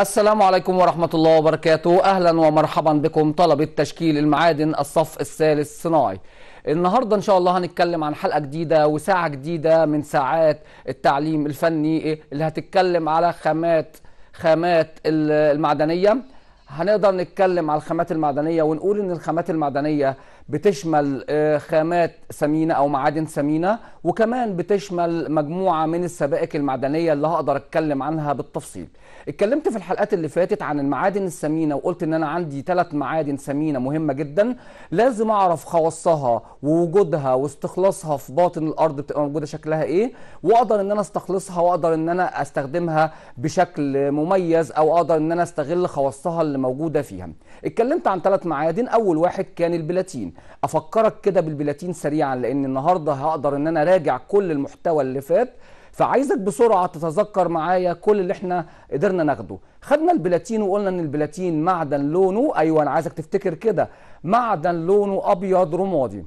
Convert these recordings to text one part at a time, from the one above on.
السلام عليكم ورحمة الله وبركاته أهلا ومرحبا بكم طلبة تشكيل المعادن الصف الثالث صناعي النهاردة إن شاء الله هنتكلم عن حلقة جديدة وساعة جديدة من ساعات التعليم الفني إيه، اللي هتتكلم على خامات خامات المعدنية هنقدر نتكلم على الخامات المعدنية ونقول إن الخامات المعدنية بتشمل آه، خامات ثمينه او معادن ثمينه وكمان بتشمل مجموعه من السبائك المعدنيه اللي هقدر اتكلم عنها بالتفصيل اتكلمت في الحلقات اللي فاتت عن المعادن الثمينه وقلت ان انا عندي ثلاث معادن ثمينه مهمه جدا لازم اعرف خواصها ووجودها واستخلاصها في باطن الارض بتبقى موجوده شكلها ايه واقدر ان انا استخلصها واقدر ان انا استخدمها بشكل مميز او اقدر ان انا استغل خواصها اللي موجوده فيها اتكلمت عن ثلاث معادن اول واحد كان البلاتين افكرك كده بالبلاتين سريعا لان النهارده هقدر ان انا راجع كل المحتوى اللي فات فعايزك بسرعه تتذكر معايا كل اللي احنا قدرنا ناخده خدنا البلاتين وقلنا ان البلاتين معدن لونه ايوه انا عايزك تفتكر كده معدن لونه ابيض رمادي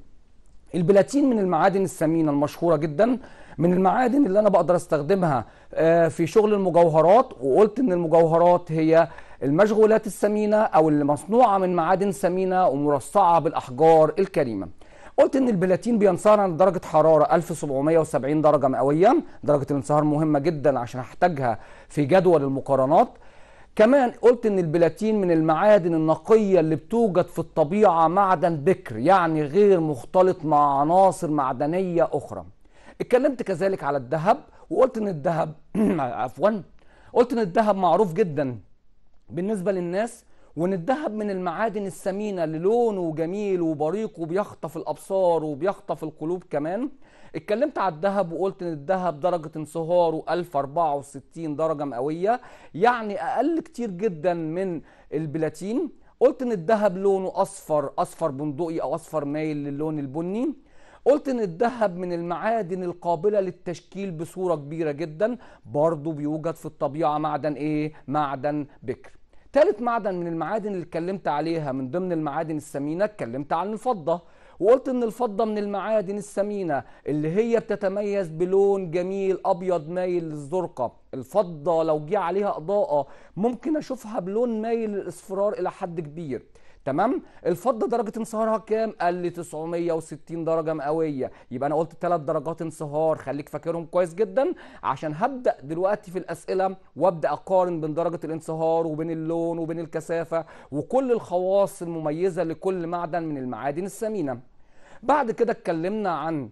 البلاتين من المعادن الثمينه المشهوره جدا من المعادن اللي انا بقدر استخدمها آه، في شغل المجوهرات وقلت ان المجوهرات هي المشغولات الثمينة أو المصنوعة من معادن ثمينة ومرصعة بالأحجار الكريمة قلت ان البلاتين بينصهر عند درجه حراره 1770 درجه مئويه درجه الانصهار مهمه جدا عشان هحتاجها في جدول المقارنات كمان قلت ان البلاتين من المعادن النقيه اللي بتوجد في الطبيعه معدن بكر يعني غير مختلط مع عناصر معدنيه اخرى اتكلمت كذلك على الذهب وقلت ان الذهب عفوا قلت ان الذهب معروف جدا بالنسبة للناس وان الذهب من المعادن الثمينة اللي لونه جميل وبريق وبيخطف الأبصار وبيخطف القلوب كمان اتكلمت على الذهب وقلت ان الذهب درجة انصهاره 1064 درجة مئوية يعني أقل كتير جدا من البلاتين قلت ان الذهب لونه أصفر أصفر بندقي أو أصفر مايل للون البني قلت ان الذهب من المعادن القابلة للتشكيل بصورة كبيرة جدا برضه بيوجد في الطبيعة معدن ايه معدن بكر ثالث معدن من المعادن اللي اتكلمت عليها من ضمن المعادن الثمينه اتكلمت عن الفضه وقلت ان الفضه من المعادن الثمينه اللي هي بتتميز بلون جميل ابيض مايل للزرقه الفضه لو جه عليها اضاءه ممكن اشوفها بلون مايل للاصفرار الى حد كبير تمام الفضه درجه انصهارها كام قال لي 960 درجه مئويه يبقى انا قلت ثلاث درجات انصهار خليك فاكرهم كويس جدا عشان هبدا دلوقتي في الاسئله وابدا اقارن بين درجه الانصهار وبين اللون وبين الكثافه وكل الخواص المميزه لكل معدن من المعادن الثمينه بعد كده اتكلمنا عن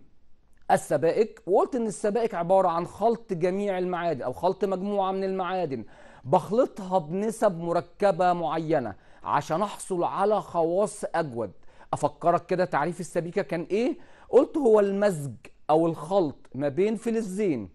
السبائك وقلت ان السبائك عباره عن خلط جميع المعادن او خلط مجموعه من المعادن بخلطها بنسب مركبه معينه عشان احصل على خواص اجود افكرك كده تعريف السبيكه كان ايه قلت هو المزج او الخلط ما بين فلزين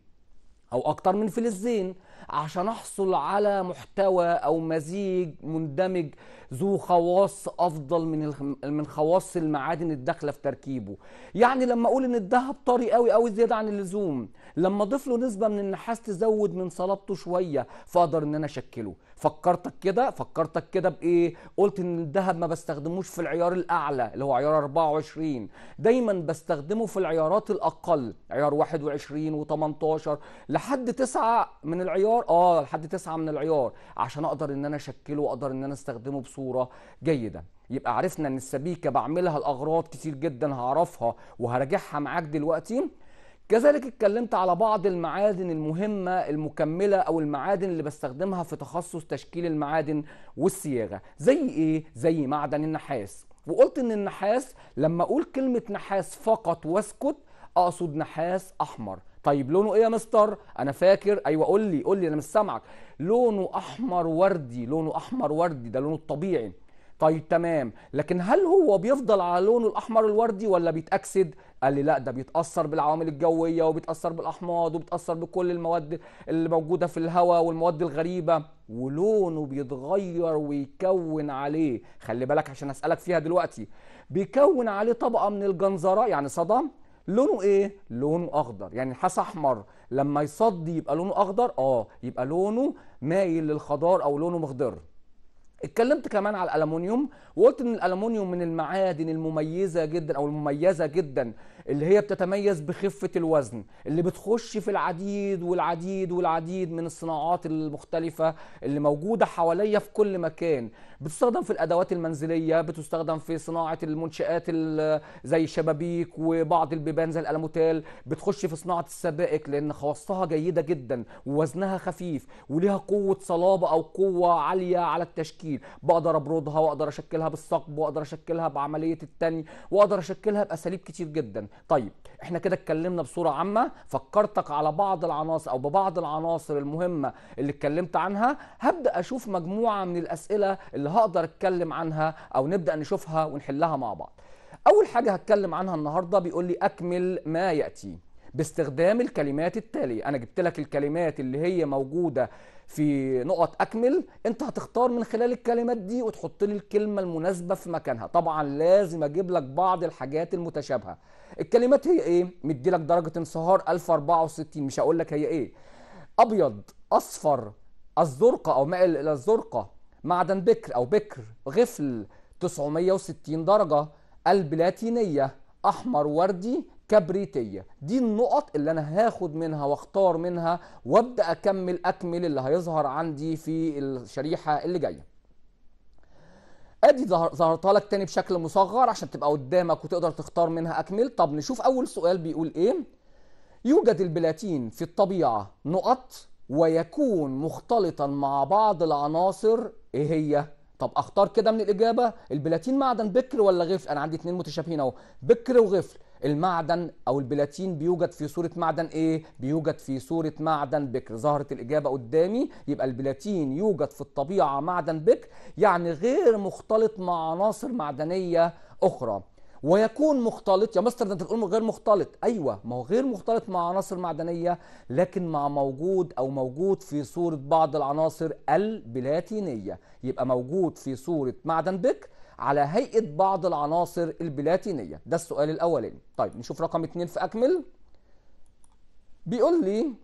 او اكتر من فلزين عشان احصل على محتوى او مزيج مندمج ذو خواص افضل من من خواص المعادن الداخله في تركيبه يعني لما اقول ان الذهب طري قوي قوي زياده عن اللزوم لما اضيف له نسبه من النحاس تزود من صلابته شويه فاقدر ان انا اشكله فكرتك كده فكرتك كده بايه قلت ان الذهب ما بستخدموش في العيار الاعلى اللي هو عيار 24 دايما بستخدمه في العيارات الاقل عيار 21 و18 لحد 9 من العيار العيار اه لحد تسعة من العيار عشان اقدر ان انا اشكله واقدر ان انا استخدمه بصوره جيده يبقى عرفنا ان السبيكه بعملها الاغراض كتير جدا هعرفها وهراجعها معاك دلوقتي كذلك اتكلمت على بعض المعادن المهمة المكملة أو المعادن اللي بستخدمها في تخصص تشكيل المعادن والصياغة زي إيه؟ زي معدن النحاس وقلت إن النحاس لما أقول كلمة نحاس فقط واسكت أقصد نحاس أحمر طيب لونه ايه يا مستر انا فاكر ايوه قول لي قول لي انا مش سامعك لونه احمر وردي لونه احمر وردي ده لونه الطبيعي طيب تمام لكن هل هو بيفضل على لونه الاحمر الوردي ولا بيتاكسد قال لي لا ده بيتاثر بالعوامل الجويه وبيتاثر بالاحماض وبيتاثر بكل المواد اللي موجوده في الهواء والمواد الغريبه ولونه بيتغير ويكون عليه خلي بالك عشان اسالك فيها دلوقتي بيكون عليه طبقه من الجنزره يعني صدم لونه ايه لونه اخضر يعني نحاس احمر لما يصدي يبقى لونه اخضر اه يبقى لونه مايل للخضار او لونه مخضر اتكلمت كمان على الالومنيوم وقلت ان الالومنيوم من المعادن المميزه جدا او المميزه جدا اللي هي بتتميز بخفه الوزن اللي بتخش في العديد والعديد والعديد من الصناعات المختلفه اللي موجوده حواليا في كل مكان بتستخدم في الادوات المنزليه بتستخدم في صناعه المنشات زي الشبابيك وبعض البيبان زي الالموتال بتخش في صناعه السبائك لان خواصها جيده جدا ووزنها خفيف وليها قوه صلابه او قوه عاليه على التشكيل كتير بقدر ابردها واقدر اشكلها بالثقب واقدر اشكلها بعمليه التني واقدر اشكلها باساليب كتير جدا طيب احنا كده اتكلمنا بصوره عامه فكرتك على بعض العناصر او ببعض العناصر المهمه اللي اتكلمت عنها هبدا اشوف مجموعه من الاسئله اللي هقدر اتكلم عنها او نبدا نشوفها ونحلها مع بعض اول حاجه هتكلم عنها النهارده بيقول لي اكمل ما ياتي باستخدام الكلمات التاليه انا جبت لك الكلمات اللي هي موجوده في نقط اكمل انت هتختار من خلال الكلمات دي وتحط لي الكلمه المناسبه في مكانها طبعا لازم اجيب لك بعض الحاجات المتشابهه الكلمات هي ايه مدي لك درجه انصهار 1064 مش هقول لك هي ايه ابيض اصفر الزرقه او مائل الى الزرقه معدن بكر او بكر غفل 960 درجه البلاتينيه احمر وردي كبريتيه دي النقط اللي انا هاخد منها واختار منها وابدا اكمل اكمل اللي هيظهر عندي في الشريحه اللي جايه ادي ظهرتها لك تاني بشكل مصغر عشان تبقى قدامك وتقدر تختار منها اكمل طب نشوف اول سؤال بيقول ايه يوجد البلاتين في الطبيعه نقط ويكون مختلطا مع بعض العناصر ايه هي طب اختار كده من الاجابه البلاتين معدن بكر ولا غفل انا عندي اتنين متشابهين اهو بكر وغفل المعدن او البلاتين بيوجد في صوره معدن ايه بيوجد في صوره معدن بكر ظهرت الاجابه قدامي يبقى البلاتين يوجد في الطبيعه معدن بكر يعني غير مختلط مع عناصر معدنيه اخرى ويكون مختلط يا مستر ده انت بتقول غير مختلط ايوه ما هو غير مختلط مع عناصر معدنيه لكن مع موجود او موجود في صوره بعض العناصر البلاتينيه يبقى موجود في صوره معدن بكر على هيئه بعض العناصر البلاتينيه ده السؤال الاولاني طيب نشوف رقم 2 في اكمل بيقول لي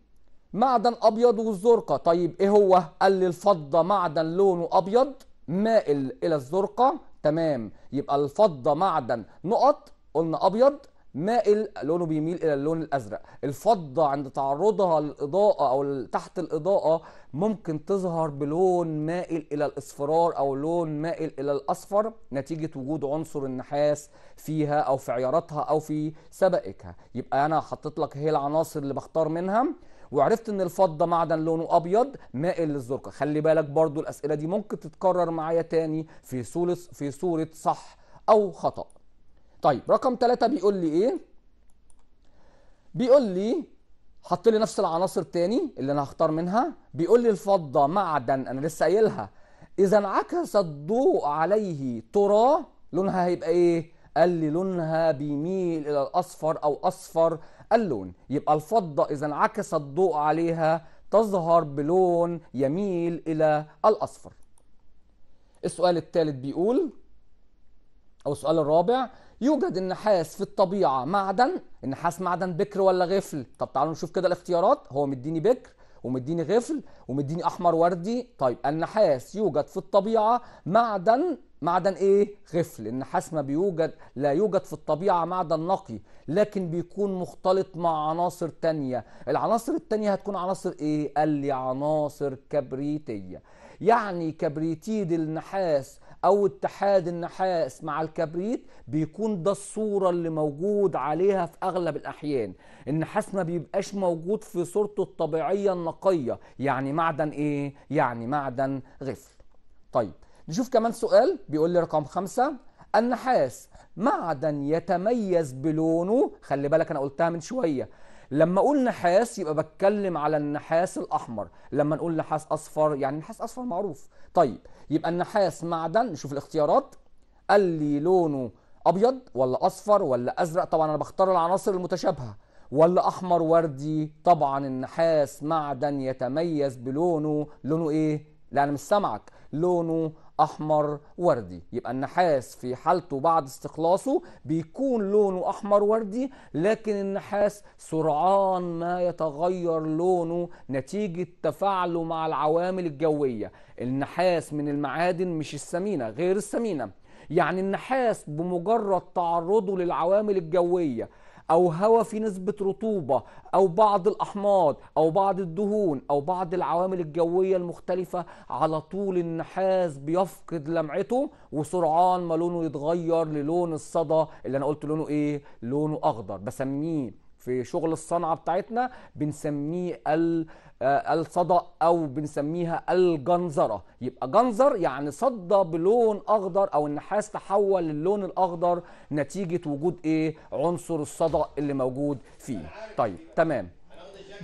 معدن ابيض والزرقه طيب ايه هو قال لي الفضه معدن لونه ابيض مائل الى الزرقه تمام يبقى الفضه معدن نقط قلنا ابيض مائل لونه بيميل الى اللون الازرق الفضه عند تعرضها للاضاءه او تحت الاضاءه ممكن تظهر بلون مائل الى الاصفرار او لون مائل الى الاصفر نتيجه وجود عنصر النحاس فيها او في عياراتها او في سبائكها يبقى انا حطيت لك هي العناصر اللي بختار منها وعرفت ان الفضه معدن لونه ابيض مائل للزرقه خلي بالك برضو الاسئله دي ممكن تتكرر معايا تاني في صوره في صوره صح او خطأ طيب رقم ثلاثة بيقول لي ايه بيقول لي حط لي نفس العناصر تاني اللي انا هختار منها بيقول لي الفضة معدن انا لسه قايلها اذا انعكس الضوء عليه ترى لونها هيبقى ايه قال لي لونها بيميل الى الاصفر او اصفر اللون يبقى الفضة اذا انعكس الضوء عليها تظهر بلون يميل الى الاصفر السؤال الثالث بيقول او السؤال الرابع يوجد النحاس في الطبيعة معدن النحاس معدن بكر ولا غفل طب تعالوا نشوف كده الاختيارات هو مديني بكر ومديني غفل ومديني احمر وردي طيب النحاس يوجد في الطبيعة معدن معدن ايه غفل النحاس ما بيوجد لا يوجد في الطبيعة معدن نقي لكن بيكون مختلط مع عناصر تانية العناصر التانية هتكون عناصر ايه قال لي عناصر كبريتية يعني كبريتيد النحاس او اتحاد النحاس مع الكبريت بيكون ده الصوره اللي موجود عليها في اغلب الاحيان النحاس ما بيبقاش موجود في صورته الطبيعيه النقيه يعني معدن ايه يعني معدن غفل طيب نشوف كمان سؤال بيقول لي رقم خمسة النحاس معدن يتميز بلونه خلي بالك انا قلتها من شويه لما اقول نحاس يبقى بتكلم على النحاس الاحمر لما نقول نحاس اصفر يعني نحاس اصفر معروف طيب يبقى النحاس معدن نشوف الاختيارات قال لي لونه ابيض ولا اصفر ولا ازرق طبعا انا بختار العناصر المتشابهه ولا احمر وردي طبعا النحاس معدن يتميز بلونه لونه ايه لا انا مش سامعك لونه احمر وردي يبقى النحاس في حالته بعد استخلاصه بيكون لونه احمر وردي لكن النحاس سرعان ما يتغير لونه نتيجه تفاعله مع العوامل الجويه النحاس من المعادن مش السمينه غير السمينه يعني النحاس بمجرد تعرضه للعوامل الجويه او هواء في نسبه رطوبه او بعض الاحماض او بعض الدهون او بعض العوامل الجويه المختلفه على طول النحاس بيفقد لمعته وسرعان ما لونه يتغير للون الصدى اللي انا قلت لونه ايه لونه اخضر بسميه في شغل الصنعه بتاعتنا بنسميه ال آه، الصدأ أو بنسميها الجنزرة يبقى جنزر يعني صدى بلون أخضر أو النحاس تحول للون الأخضر نتيجة وجود إيه عنصر الصدأ اللي موجود فيه طيب تمام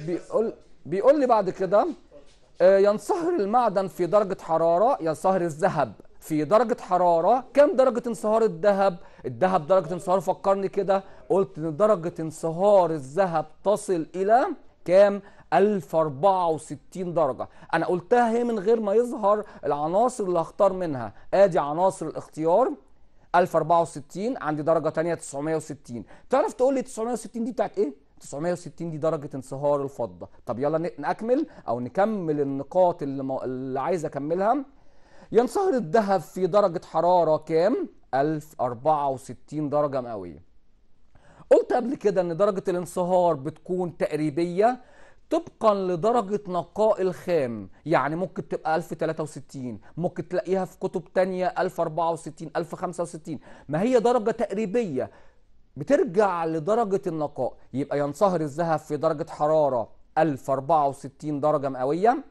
بيقول بيقول لي بعد كده آه، ينصهر المعدن في درجة حرارة ينصهر الذهب في درجة حرارة كم درجة انصهار الذهب؟ الذهب درجة انصهار فكرني كده قلت ان درجة انصهار الذهب تصل إلى كام؟ 1064 درجة أنا قلتها هي من غير ما يظهر العناصر اللي هختار منها آدي عناصر الاختيار 1064 عندي درجة تانية 960 تعرف تقول لي 960 دي بتاعت إيه؟ 960 دي درجة انصهار الفضة طب يلا نكمل أو نكمل النقاط اللي, اللي عايز أكملها ينصهر الذهب في درجة حرارة كام؟ 1064 درجة مئوية قلت قبل كده ان درجة الانصهار بتكون تقريبية طبقا لدرجة نقاء الخام يعني ممكن تبقى 1063 ممكن تلاقيها في كتب تانية 1064 1065 ما هي درجة تقريبية بترجع لدرجة النقاء يبقى ينصهر الذهب في درجة حرارة 1064 درجة مئوية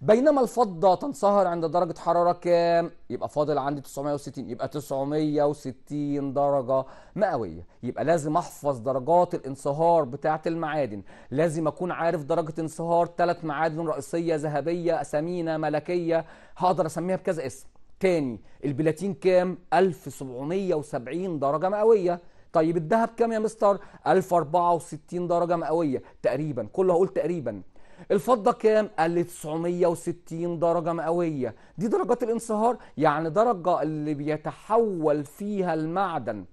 بينما الفضة تنصهر عند درجة حرارة كام؟ يبقى فاضل عندي 960 يبقى 960 درجة مئوية يبقى لازم أحفظ درجات الانصهار بتاعة المعادن لازم أكون عارف درجة انصهار ثلاث معادن رئيسية ذهبية ثمينة ملكية هقدر أسميها بكذا اسم تاني البلاتين كام؟ 1770 درجة مئوية طيب الذهب كام يا مستر؟ 1064 درجة مئوية تقريبا كله هقول تقريبا الفضه كام قال لي 960 درجه مئويه دي درجات الانصهار يعني درجه اللي بيتحول فيها المعدن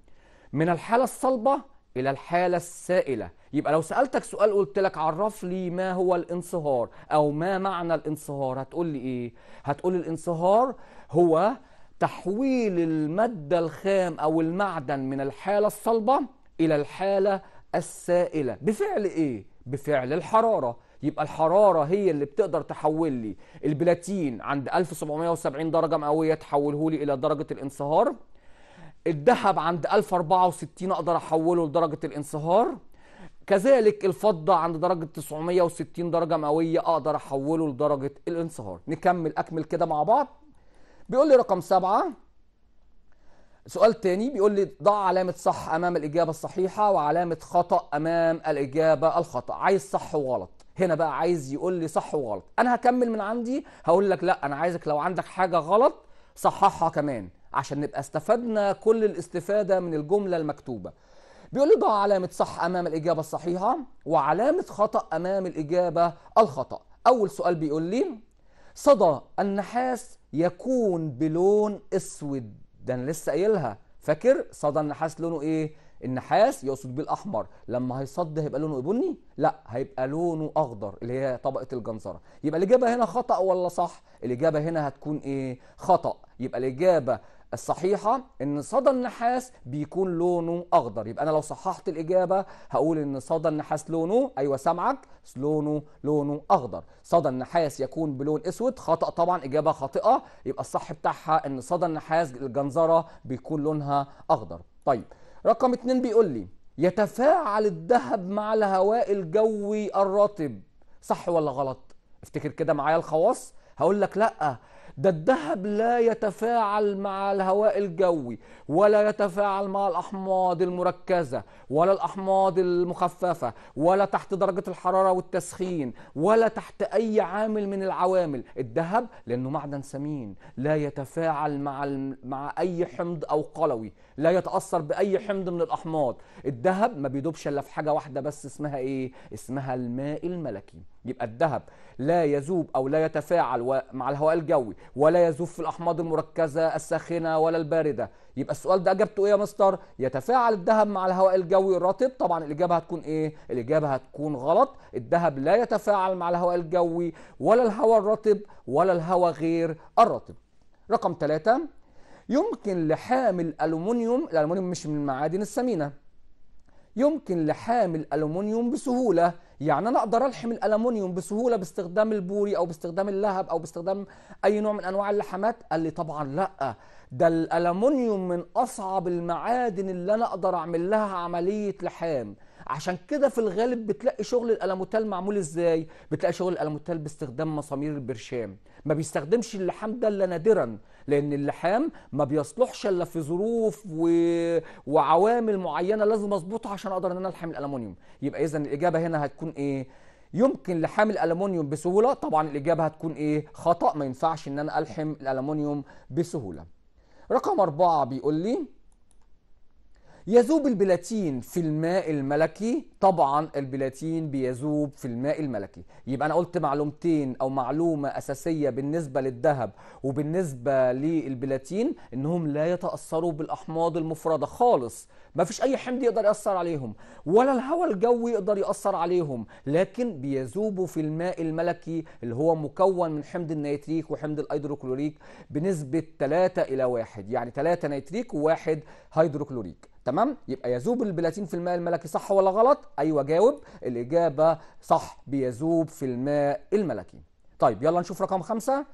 من الحاله الصلبه الى الحاله السائله يبقى لو سالتك سؤال قلت لك عرف لي ما هو الانصهار او ما معنى الانصهار هتقول لي ايه هتقول الانصهار هو تحويل الماده الخام او المعدن من الحاله الصلبه الى الحاله السائله بفعل ايه بفعل الحراره يبقى الحراره هي اللي بتقدر تحول لي البلاتين عند 1770 درجه مئويه تحوله لي الى درجه الانصهار الذهب عند 1064 اقدر احوله لدرجه الانصهار كذلك الفضة عند درجة 960 درجة مئوية أقدر أحوله لدرجة الانصهار نكمل أكمل كده مع بعض بيقول لي رقم سبعة سؤال تاني بيقول لي ضع علامة صح أمام الإجابة الصحيحة وعلامة خطأ أمام الإجابة الخطأ عايز صح وغلط هنا بقى عايز يقول لي صح وغلط انا هكمل من عندي هقول لك لا انا عايزك لو عندك حاجه غلط صححها كمان عشان نبقى استفدنا كل الاستفاده من الجمله المكتوبه بيقول لي ضع علامه صح امام الاجابه الصحيحه وعلامه خطا امام الاجابه الخطا اول سؤال بيقول لي صدى النحاس يكون بلون اسود ده انا لسه قايلها فاكر صدى النحاس لونه ايه النحاس يقصد بيه الاحمر لما هيصد هيبقى لونه بني لا هيبقى لونه اخضر اللي هي طبقه الجنزره يبقى الاجابه هنا خطا ولا صح الاجابه هنا هتكون ايه خطا يبقى الاجابه الصحيحه ان صدى النحاس بيكون لونه اخضر يبقى انا لو صححت الاجابه هقول ان صدى النحاس لونه ايوه سامعك لونه لونه اخضر صدى النحاس يكون بلون اسود خطا طبعا اجابه خاطئه يبقى الصح بتاعها ان صدى النحاس الجنزره بيكون لونها اخضر طيب رقم اتنين بيقول لي يتفاعل الذهب مع الهواء الجوي الرطب صح ولا غلط افتكر كده معايا الخواص هقول لك لا ده الذهب لا يتفاعل مع الهواء الجوي ولا يتفاعل مع الأحماض المركزة ولا الأحماض المخففة ولا تحت درجة الحرارة والتسخين ولا تحت أي عامل من العوامل الذهب لأنه معدن سمين لا يتفاعل مع مع أي حمض أو قلوي لا يتأثر بأي حمض من الأحماض الذهب ما بيدوبش إلا في حاجة واحدة بس اسمها إيه اسمها الماء الملكي يبقى الذهب لا يذوب او لا يتفاعل مع الهواء الجوي ولا يذوب في الاحماض المركزه الساخنه ولا البارده يبقى السؤال ده اجابته ايه يا مستر يتفاعل الذهب مع الهواء الجوي الرطب طبعا الاجابه هتكون ايه الاجابه هتكون غلط الذهب لا يتفاعل مع الهواء الجوي ولا الهواء الرطب ولا الهواء غير الرطب رقم ثلاثة يمكن لحام الالومنيوم الالومنيوم مش من المعادن الثمينه يمكن لحام الالومنيوم بسهوله يعني انا اقدر الحم الالومنيوم بسهوله باستخدام البوري او باستخدام اللهب او باستخدام اي نوع من انواع اللحامات قال لي طبعا لا ده الالومنيوم من اصعب المعادن اللي انا اقدر اعمل لها عمليه لحام عشان كده في الغالب بتلاقي شغل الالموتال معمول ازاي بتلاقي شغل الالموتال باستخدام مسامير البرشام ما بيستخدمش اللحام ده الا نادرا لان اللحام ما بيصلحش الا في ظروف و... وعوامل معينه لازم اظبطها عشان اقدر ان انا الحم الالومنيوم يبقى اذا الاجابه هنا هتكون ايه يمكن لحام الالومنيوم بسهوله طبعا الاجابه هتكون ايه خطا ما ينفعش ان انا الحم الالومنيوم بسهوله رقم أربعة بيقول لي يذوب البلاتين في الماء الملكي طبعا البلاتين بيذوب في الماء الملكي يبقى انا قلت معلومتين او معلومه اساسيه بالنسبه للذهب وبالنسبه للبلاتين انهم لا يتاثروا بالاحماض المفرده خالص ما فيش اي حمض يقدر ياثر عليهم ولا الهواء الجوي يقدر ياثر عليهم لكن بيذوبوا في الماء الملكي اللي هو مكون من حمض النيتريك وحمض الهيدروكلوريك بنسبه 3 الى 1 يعني 3 نيتريك و1 هيدروكلوريك تمام يبقى يذوب البلاتين في الماء الملكي صح ولا غلط ايوه جاوب الاجابه صح بيذوب في الماء الملكي طيب يلا نشوف رقم خمسة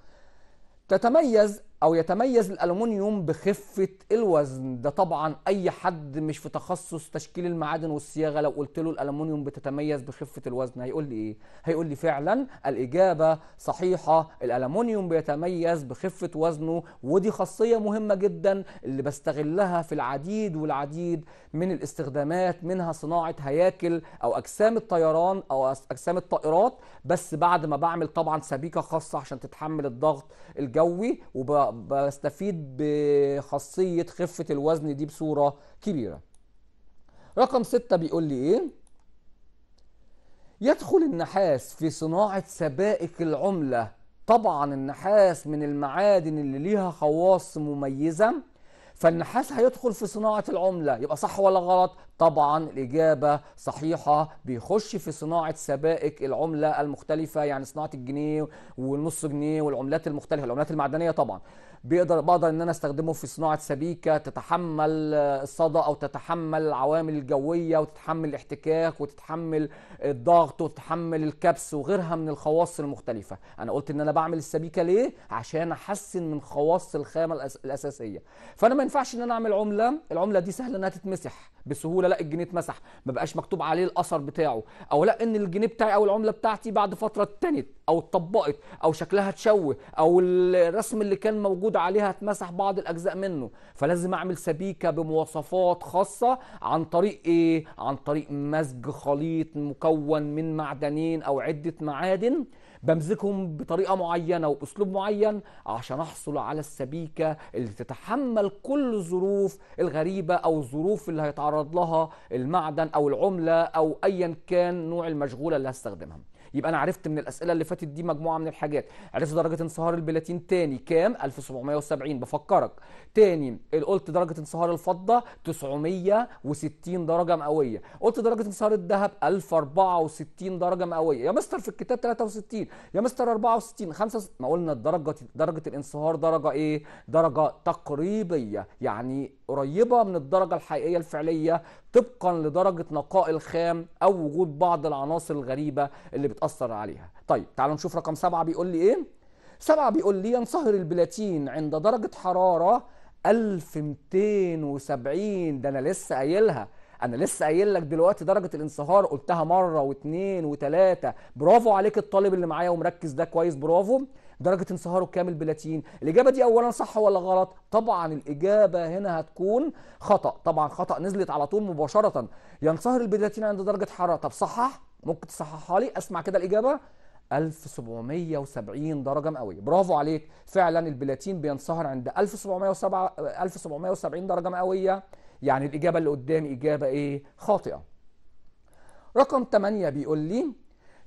تتميز او يتميز الالومنيوم بخفه الوزن ده طبعا اي حد مش في تخصص تشكيل المعادن والصياغه لو قلت له الالومنيوم بتتميز بخفه الوزن هيقول لي ايه هيقول لي فعلا الاجابه صحيحه الالومنيوم بيتميز بخفه وزنه ودي خاصيه مهمه جدا اللي بستغلها في العديد والعديد من الاستخدامات منها صناعه هياكل او اجسام الطيران او اجسام الطائرات بس بعد ما بعمل طبعا سبيكه خاصه عشان تتحمل الضغط الجوي وبستفيد بخاصيه خفه الوزن دي بصوره كبيره رقم ستة بيقول لي ايه يدخل النحاس في صناعه سبائك العمله طبعا النحاس من المعادن اللي ليها خواص مميزه فالنحاس هيدخل في صناعة العملة يبقى صح ولا غلط؟ طبعا الإجابة صحيحة بيخش في صناعة سبائك العملة المختلفة يعني صناعة الجنيه والنص جنيه والعملات المختلفة العملات المعدنية طبعا بيقدر بقدر ان انا استخدمه في صناعه سبيكه تتحمل الصدى او تتحمل العوامل الجويه وتتحمل الاحتكاك وتتحمل الضغط وتتحمل الكبس وغيرها من الخواص المختلفه انا قلت ان انا بعمل السبيكه ليه عشان احسن من خواص الخامه الاساسيه فانا ما ينفعش ان انا اعمل عمله العمله دي سهله انها تتمسح بسهوله لا الجنيه اتمسح ما بقاش مكتوب عليه الاثر بتاعه او لا ان الجنيه بتاعي او العمله بتاعتي بعد فتره اتنت او اتطبقت او شكلها اتشوه او الرسم اللي كان موجود عليها اتمسح بعض الاجزاء منه فلازم اعمل سبيكه بمواصفات خاصه عن طريق ايه عن طريق مزج خليط مكون من معدنين او عده معادن بمزجهم بطريقه معينه وباسلوب معين عشان احصل على السبيكه اللي تتحمل كل الظروف الغريبه او الظروف اللي هيتعرض لها المعدن او العمله او ايا كان نوع المشغوله اللي هستخدمها يبقى انا عرفت من الاسئله اللي فاتت دي مجموعه من الحاجات عرفت درجه انصهار البلاتين تاني كام 1770 بفكرك تاني قلت درجه انصهار الفضه 960 درجه مئويه قلت درجه انصهار الذهب 1064 درجه مئويه يا مستر في الكتاب 63 يا مستر 64 5 ما قلنا درجه درجه الانصهار درجه ايه درجه تقريبيه يعني قريبة من الدرجة الحقيقية الفعلية طبقا لدرجة نقاء الخام أو وجود بعض العناصر الغريبة اللي بتأثر عليها طيب تعالوا نشوف رقم سبعة بيقول لي إيه سبعة بيقول لي ينصهر البلاتين عند درجة حرارة 1270 ده أنا لسه قايلها انا لسه قايل لك دلوقتي درجه الانصهار قلتها مره واثنين وثلاثه برافو عليك الطالب اللي معايا ومركز ده كويس برافو درجه انصهاره كامل بلاتين الاجابه دي اولا صح ولا غلط طبعا الاجابه هنا هتكون خطا طبعا خطا نزلت على طول مباشره ينصهر البلاتين عند درجه حراره طب صحح ممكن تصححها لي اسمع كده الاجابه 1770 درجة مئوية برافو عليك فعلا البلاتين بينصهر عند 1707 1770 درجة مئوية يعني الإجابة اللي قدامي إجابة إيه خاطئة رقم 8 بيقول لي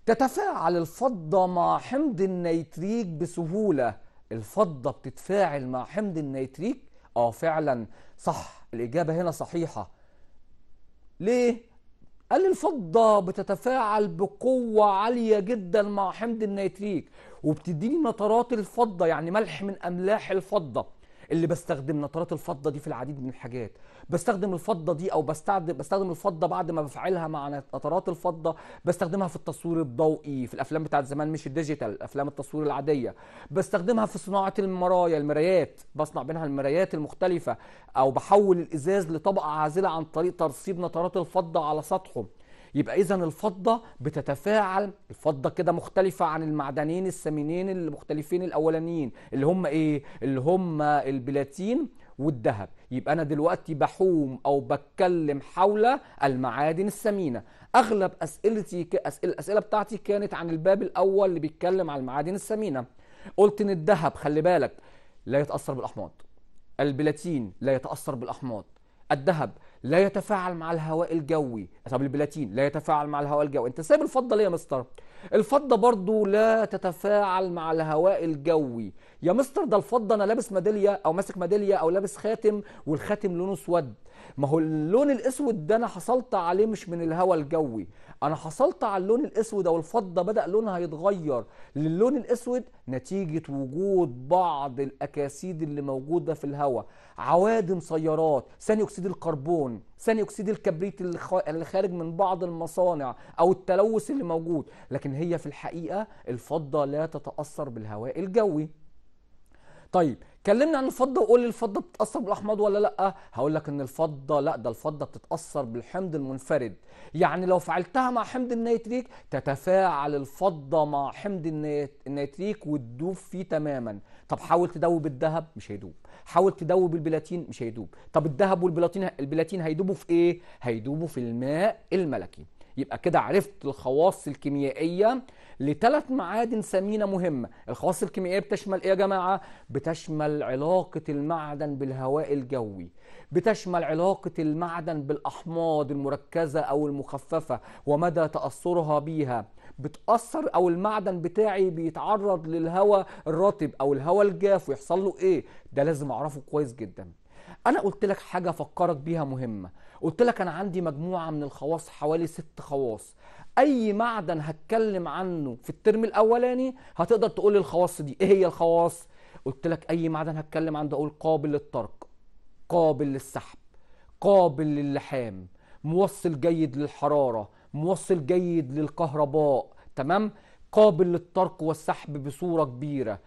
تتفاعل الفضة مع حمض النيتريك بسهولة الفضة بتتفاعل مع حمض النيتريك اه فعلا صح الإجابة هنا صحيحة ليه؟ قال الفضة بتتفاعل بقوة عالية جدا مع حمض النيتريك وبتديني نترات الفضة يعني ملح من أملاح الفضة اللي بستخدم نترات الفضه دي في العديد من الحاجات بستخدم الفضه دي او بستخدم بستخدم الفضه بعد ما بفعلها مع نترات الفضه بستخدمها في التصوير الضوئي في الافلام بتاعت زمان مش الديجيتال افلام التصوير العاديه بستخدمها في صناعه المرايا المرايات بصنع بينها المرايات المختلفه او بحول الازاز لطبقه عازله عن طريق ترصيب نترات الفضه على سطحه يبقى اذا الفضه بتتفاعل الفضه كده مختلفه عن المعدنين السمينين المختلفين الاولانيين اللي هم ايه اللي هم البلاتين والذهب يبقى انا دلوقتي بحوم او بتكلم حول المعادن الثمينه اغلب اسئلتي الاسئله بتاعتي كانت عن الباب الاول اللي بيتكلم عن المعادن الثمينه قلت ان الذهب خلي بالك لا يتاثر بالاحماض البلاتين لا يتاثر بالاحماض الذهب لا يتفاعل مع الهواء الجوي طب البلاتين لا يتفاعل مع الهواء الجوي انت سايب الفضه ليه يا مستر الفضه برضو لا تتفاعل مع الهواء الجوي يا مستر ده الفضه انا لابس ميداليه او ماسك ميداليه او لابس خاتم والخاتم لونه اسود ما هو اللون الاسود ده انا حصلت عليه مش من الهواء الجوي انا حصلت على اللون الاسود او الفضه بدا لونها يتغير للون الاسود نتيجه وجود بعض الاكاسيد اللي موجوده في الهواء عوادم سيارات ثاني اكسيد الكربون ثاني اكسيد الكبريت اللي خارج من بعض المصانع او التلوث اللي موجود لكن هي في الحقيقه الفضه لا تتاثر بالهواء الجوي طيب كلمنا عن الفضه وقول لي الفضه بتتاثر بالاحماض ولا لا هقول لك ان الفضه لا ده الفضه بتتاثر بالحمض المنفرد يعني لو فعلتها مع حمض النيتريك تتفاعل الفضه مع حمض النيتريك وتدوب فيه تماما طب حاول تدوب الذهب مش هيدوب حاول تدوب البلاتين مش هيدوب طب الذهب والبلاتين البلاتين هيدوبوا في ايه هيدوبوا في الماء الملكي يبقى كده عرفت الخواص الكيميائيه لثلاث معادن ثمينه مهمه الخواص الكيميائيه بتشمل ايه يا جماعه بتشمل علاقه المعدن بالهواء الجوي بتشمل علاقه المعدن بالاحماض المركزه او المخففه ومدى تاثرها بيها بتاثر او المعدن بتاعي بيتعرض للهواء الرطب او الهواء الجاف ويحصل له ايه ده لازم اعرفه كويس جدا انا قلت لك حاجه فكرك بيها مهمه قلت لك انا عندي مجموعه من الخواص حوالي ست خواص اي معدن هتكلم عنه في الترم الاولاني هتقدر تقول لي الخواص دي ايه هي الخواص قلت لك اي معدن هتكلم عنه اقول قابل للطرق قابل للسحب قابل للحام موصل جيد للحراره موصل جيد للكهرباء تمام قابل للطرق والسحب بصوره كبيره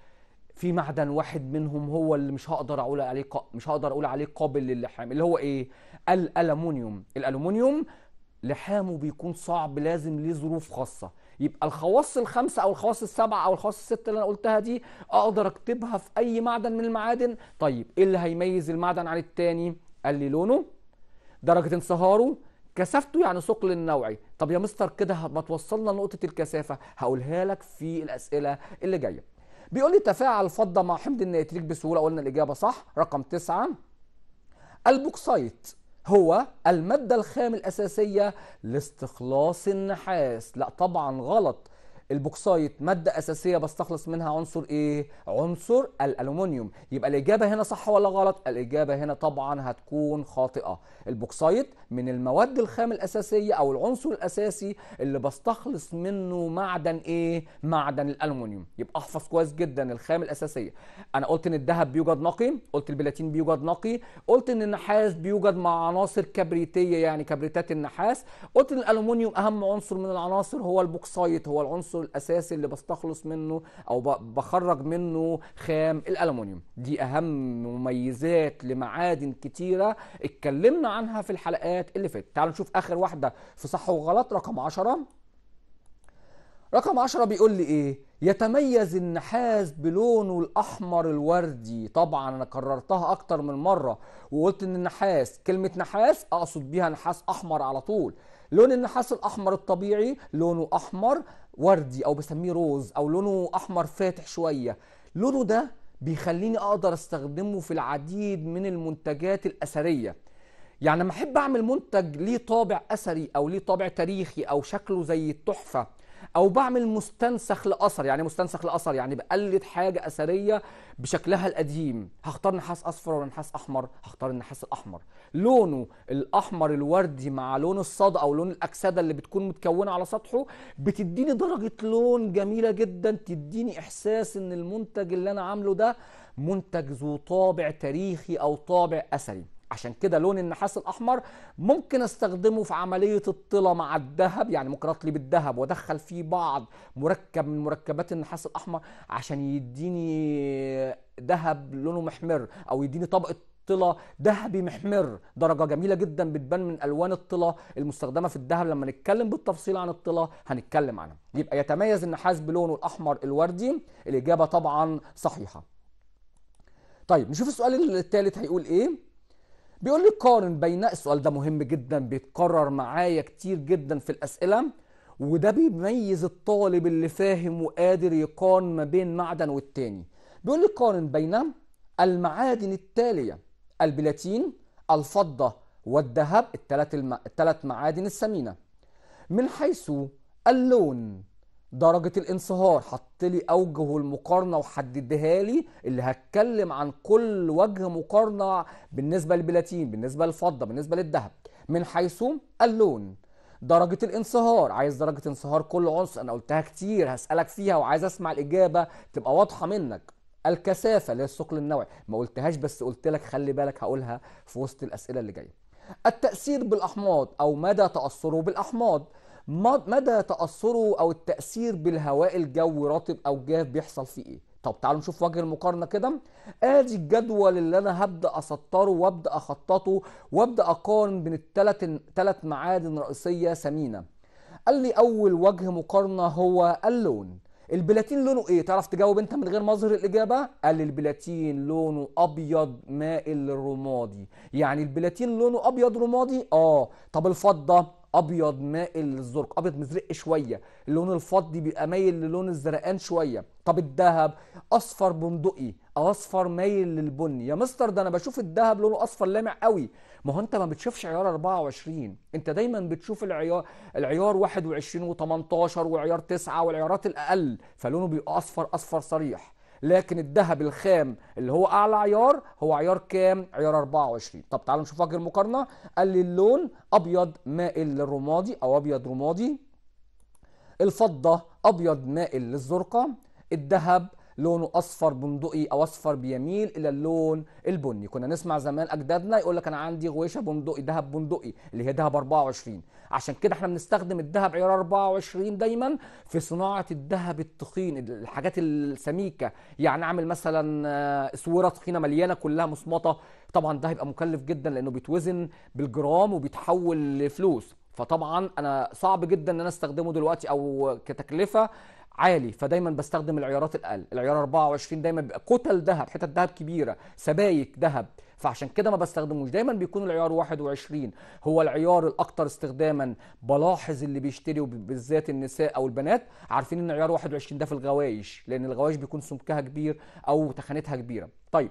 في معدن واحد منهم هو اللي مش هقدر اقول عليه مش هقدر اقول عليه قابل للحام اللي هو ايه الالومنيوم الالومنيوم لحامه بيكون صعب لازم ليه ظروف خاصه يبقى الخواص الخمسه او الخواص السبعه او الخواص السته اللي انا قلتها دي اقدر اكتبها في اي معدن من المعادن طيب ايه اللي هيميز المعدن عن التاني قال لي لونه درجه انصهاره كثافته يعني ثقل النوعي طب يا مستر كده ما توصلنا لنقطه الكثافه هقولها لك في الاسئله اللي جايه بيقول لي تفاعل فضه مع حمض النيتريك بسهوله قلنا الاجابه صح رقم تسعة البوكسايت هو المادة الخام الأساسية لاستخلاص النحاس لا طبعا غلط البوكسايت ماده اساسيه بستخلص منها عنصر ايه عنصر الالومنيوم يبقى الاجابه هنا صح ولا غلط الاجابه هنا طبعا هتكون خاطئه البوكسايت من المواد الخام الاساسيه او العنصر الاساسي اللي بستخلص منه معدن ايه معدن الالومنيوم يبقى احفظ كويس جدا الخام الاساسيه انا قلت ان الذهب بيوجد نقي قلت البلاتين بيوجد نقي قلت ان النحاس بيوجد مع عناصر كبريتيه يعني كبريتات النحاس قلت ان الالومنيوم اهم عنصر من العناصر هو البوكسايت هو العنصر عنصر الاساسي اللي بستخلص منه او بخرج منه خام الالومنيوم دي اهم مميزات لمعادن كتيره اتكلمنا عنها في الحلقات اللي فاتت تعالوا نشوف اخر واحده في صح وغلط رقم 10 رقم 10 بيقول لي ايه يتميز النحاس بلونه الاحمر الوردي طبعا انا كررتها اكتر من مره وقلت ان النحاس كلمه نحاس اقصد بيها نحاس احمر على طول لون النحاس الاحمر الطبيعي لونه احمر وردي او بسميه روز او لونه احمر فاتح شويه لونه ده بيخليني اقدر استخدمه في العديد من المنتجات الاثريه يعني لما احب اعمل منتج ليه طابع اثري او ليه طابع تاريخي او شكله زي التحفه او بعمل مستنسخ لاثر يعني مستنسخ لاثر يعني بقلد حاجه اثريه بشكلها القديم هختار نحاس اصفر ولا نحاس احمر هختار النحاس الاحمر لونه الاحمر الوردي مع لون الصدى او لون الاكسده اللي بتكون متكونه على سطحه بتديني درجه لون جميله جدا تديني احساس ان المنتج اللي انا عامله ده منتج ذو طابع تاريخي او طابع اثري عشان كده لون النحاس الاحمر ممكن استخدمه في عمليه الطلا مع الذهب يعني ممكن اطلي بالذهب وادخل فيه بعض مركب من مركبات النحاس الاحمر عشان يديني ذهب لونه محمر او يديني طبقه طلا ذهبي محمر درجة جميلة جدا بتبان من ألوان الطلا المستخدمة في الذهب لما نتكلم بالتفصيل عن الطلا هنتكلم عنها يبقى يتميز النحاس بلونه الأحمر الوردي الإجابة طبعا صحيحة طيب نشوف السؤال الثالث هيقول إيه بيقول لي قارن بين السؤال ده مهم جدا بيتكرر معايا كتير جدا في الاسئله وده بيميز الطالب اللي فاهم وقادر يقارن ما بين معدن والتاني بيقول لي قارن بين المعادن التاليه البلاتين الفضه والذهب الثلاث الم... معادن الثمينه من حيث اللون درجة الانصهار حط لي أوجه المقارنة وحددها لي اللي هتكلم عن كل وجه مقارنة بالنسبة للبلاتين بالنسبة للفضة بالنسبة للذهب من حيث اللون درجة الانصهار عايز درجة انصهار كل عنصر أنا قلتها كتير هسألك فيها وعايز أسمع الإجابة تبقى واضحة منك الكثافة اللي هي الثقل النوعي ما قلتهاش بس قلت لك خلي بالك هقولها في وسط الأسئلة اللي جاية التأثير بالأحماض أو مدى تأثره بالأحماض مدى تاثره او التاثير بالهواء الجوي رطب او جاف بيحصل فيه ايه طب تعالوا نشوف وجه المقارنه كده ادي الجدول اللي انا هبدا اسطره وابدا اخططه وابدا اقارن بين الثلاث ثلاث معادن رئيسيه ثمينه قال لي اول وجه مقارنه هو اللون البلاتين لونه ايه تعرف تجاوب انت من غير مظهر الاجابه قال لي البلاتين لونه ابيض مائل للرمادي يعني البلاتين لونه ابيض رمادي اه طب الفضه ابيض مائل للزرق ابيض مزرق شويه اللون الفضي بيبقى مايل للون الزرقان شويه طب الذهب اصفر بندقي او اصفر مايل للبني يا مستر ده انا بشوف الذهب لونه اصفر لامع قوي ما هو انت ما بتشوفش عيار 24 انت دايما بتشوف العيار العيار 21 و18 وعيار 9 والعيارات الاقل فلونه بيبقى اصفر اصفر صريح لكن الذهب الخام اللي هو اعلى عيار هو عيار كام عيار 24 طب تعالوا نشوف وجه المقارنه قال لي اللون ابيض مائل للرمادي او ابيض رمادي الفضه ابيض مائل للزرقاء الذهب لونه اصفر بندقي او اصفر بيميل الى اللون البني كنا نسمع زمان اجدادنا يقول لك انا عندي غويشه بندقي ذهب بندقي اللي هي ذهب 24 عشان كده احنا بنستخدم الذهب عيار 24 دايما في صناعه الذهب التخين الحاجات السميكه يعني اعمل مثلا اسوره آه، تخينه مليانه كلها مصمطه طبعا ده هيبقى مكلف جدا لانه بيتوزن بالجرام وبيتحول لفلوس فطبعا انا صعب جدا ان انا استخدمه دلوقتي او كتكلفه عالي فدايما بستخدم العيارات الاقل العيار 24 دايما بيبقى كتل ذهب حتت ذهب كبيره سبايك ذهب فعشان كده ما بستخدموش دايما بيكون العيار 21 هو العيار الاكثر استخداما بلاحظ اللي بيشتري بالذات النساء او البنات عارفين ان عيار 21 ده في الغوايش لان الغوايش بيكون سمكها كبير او تخانتها كبيره طيب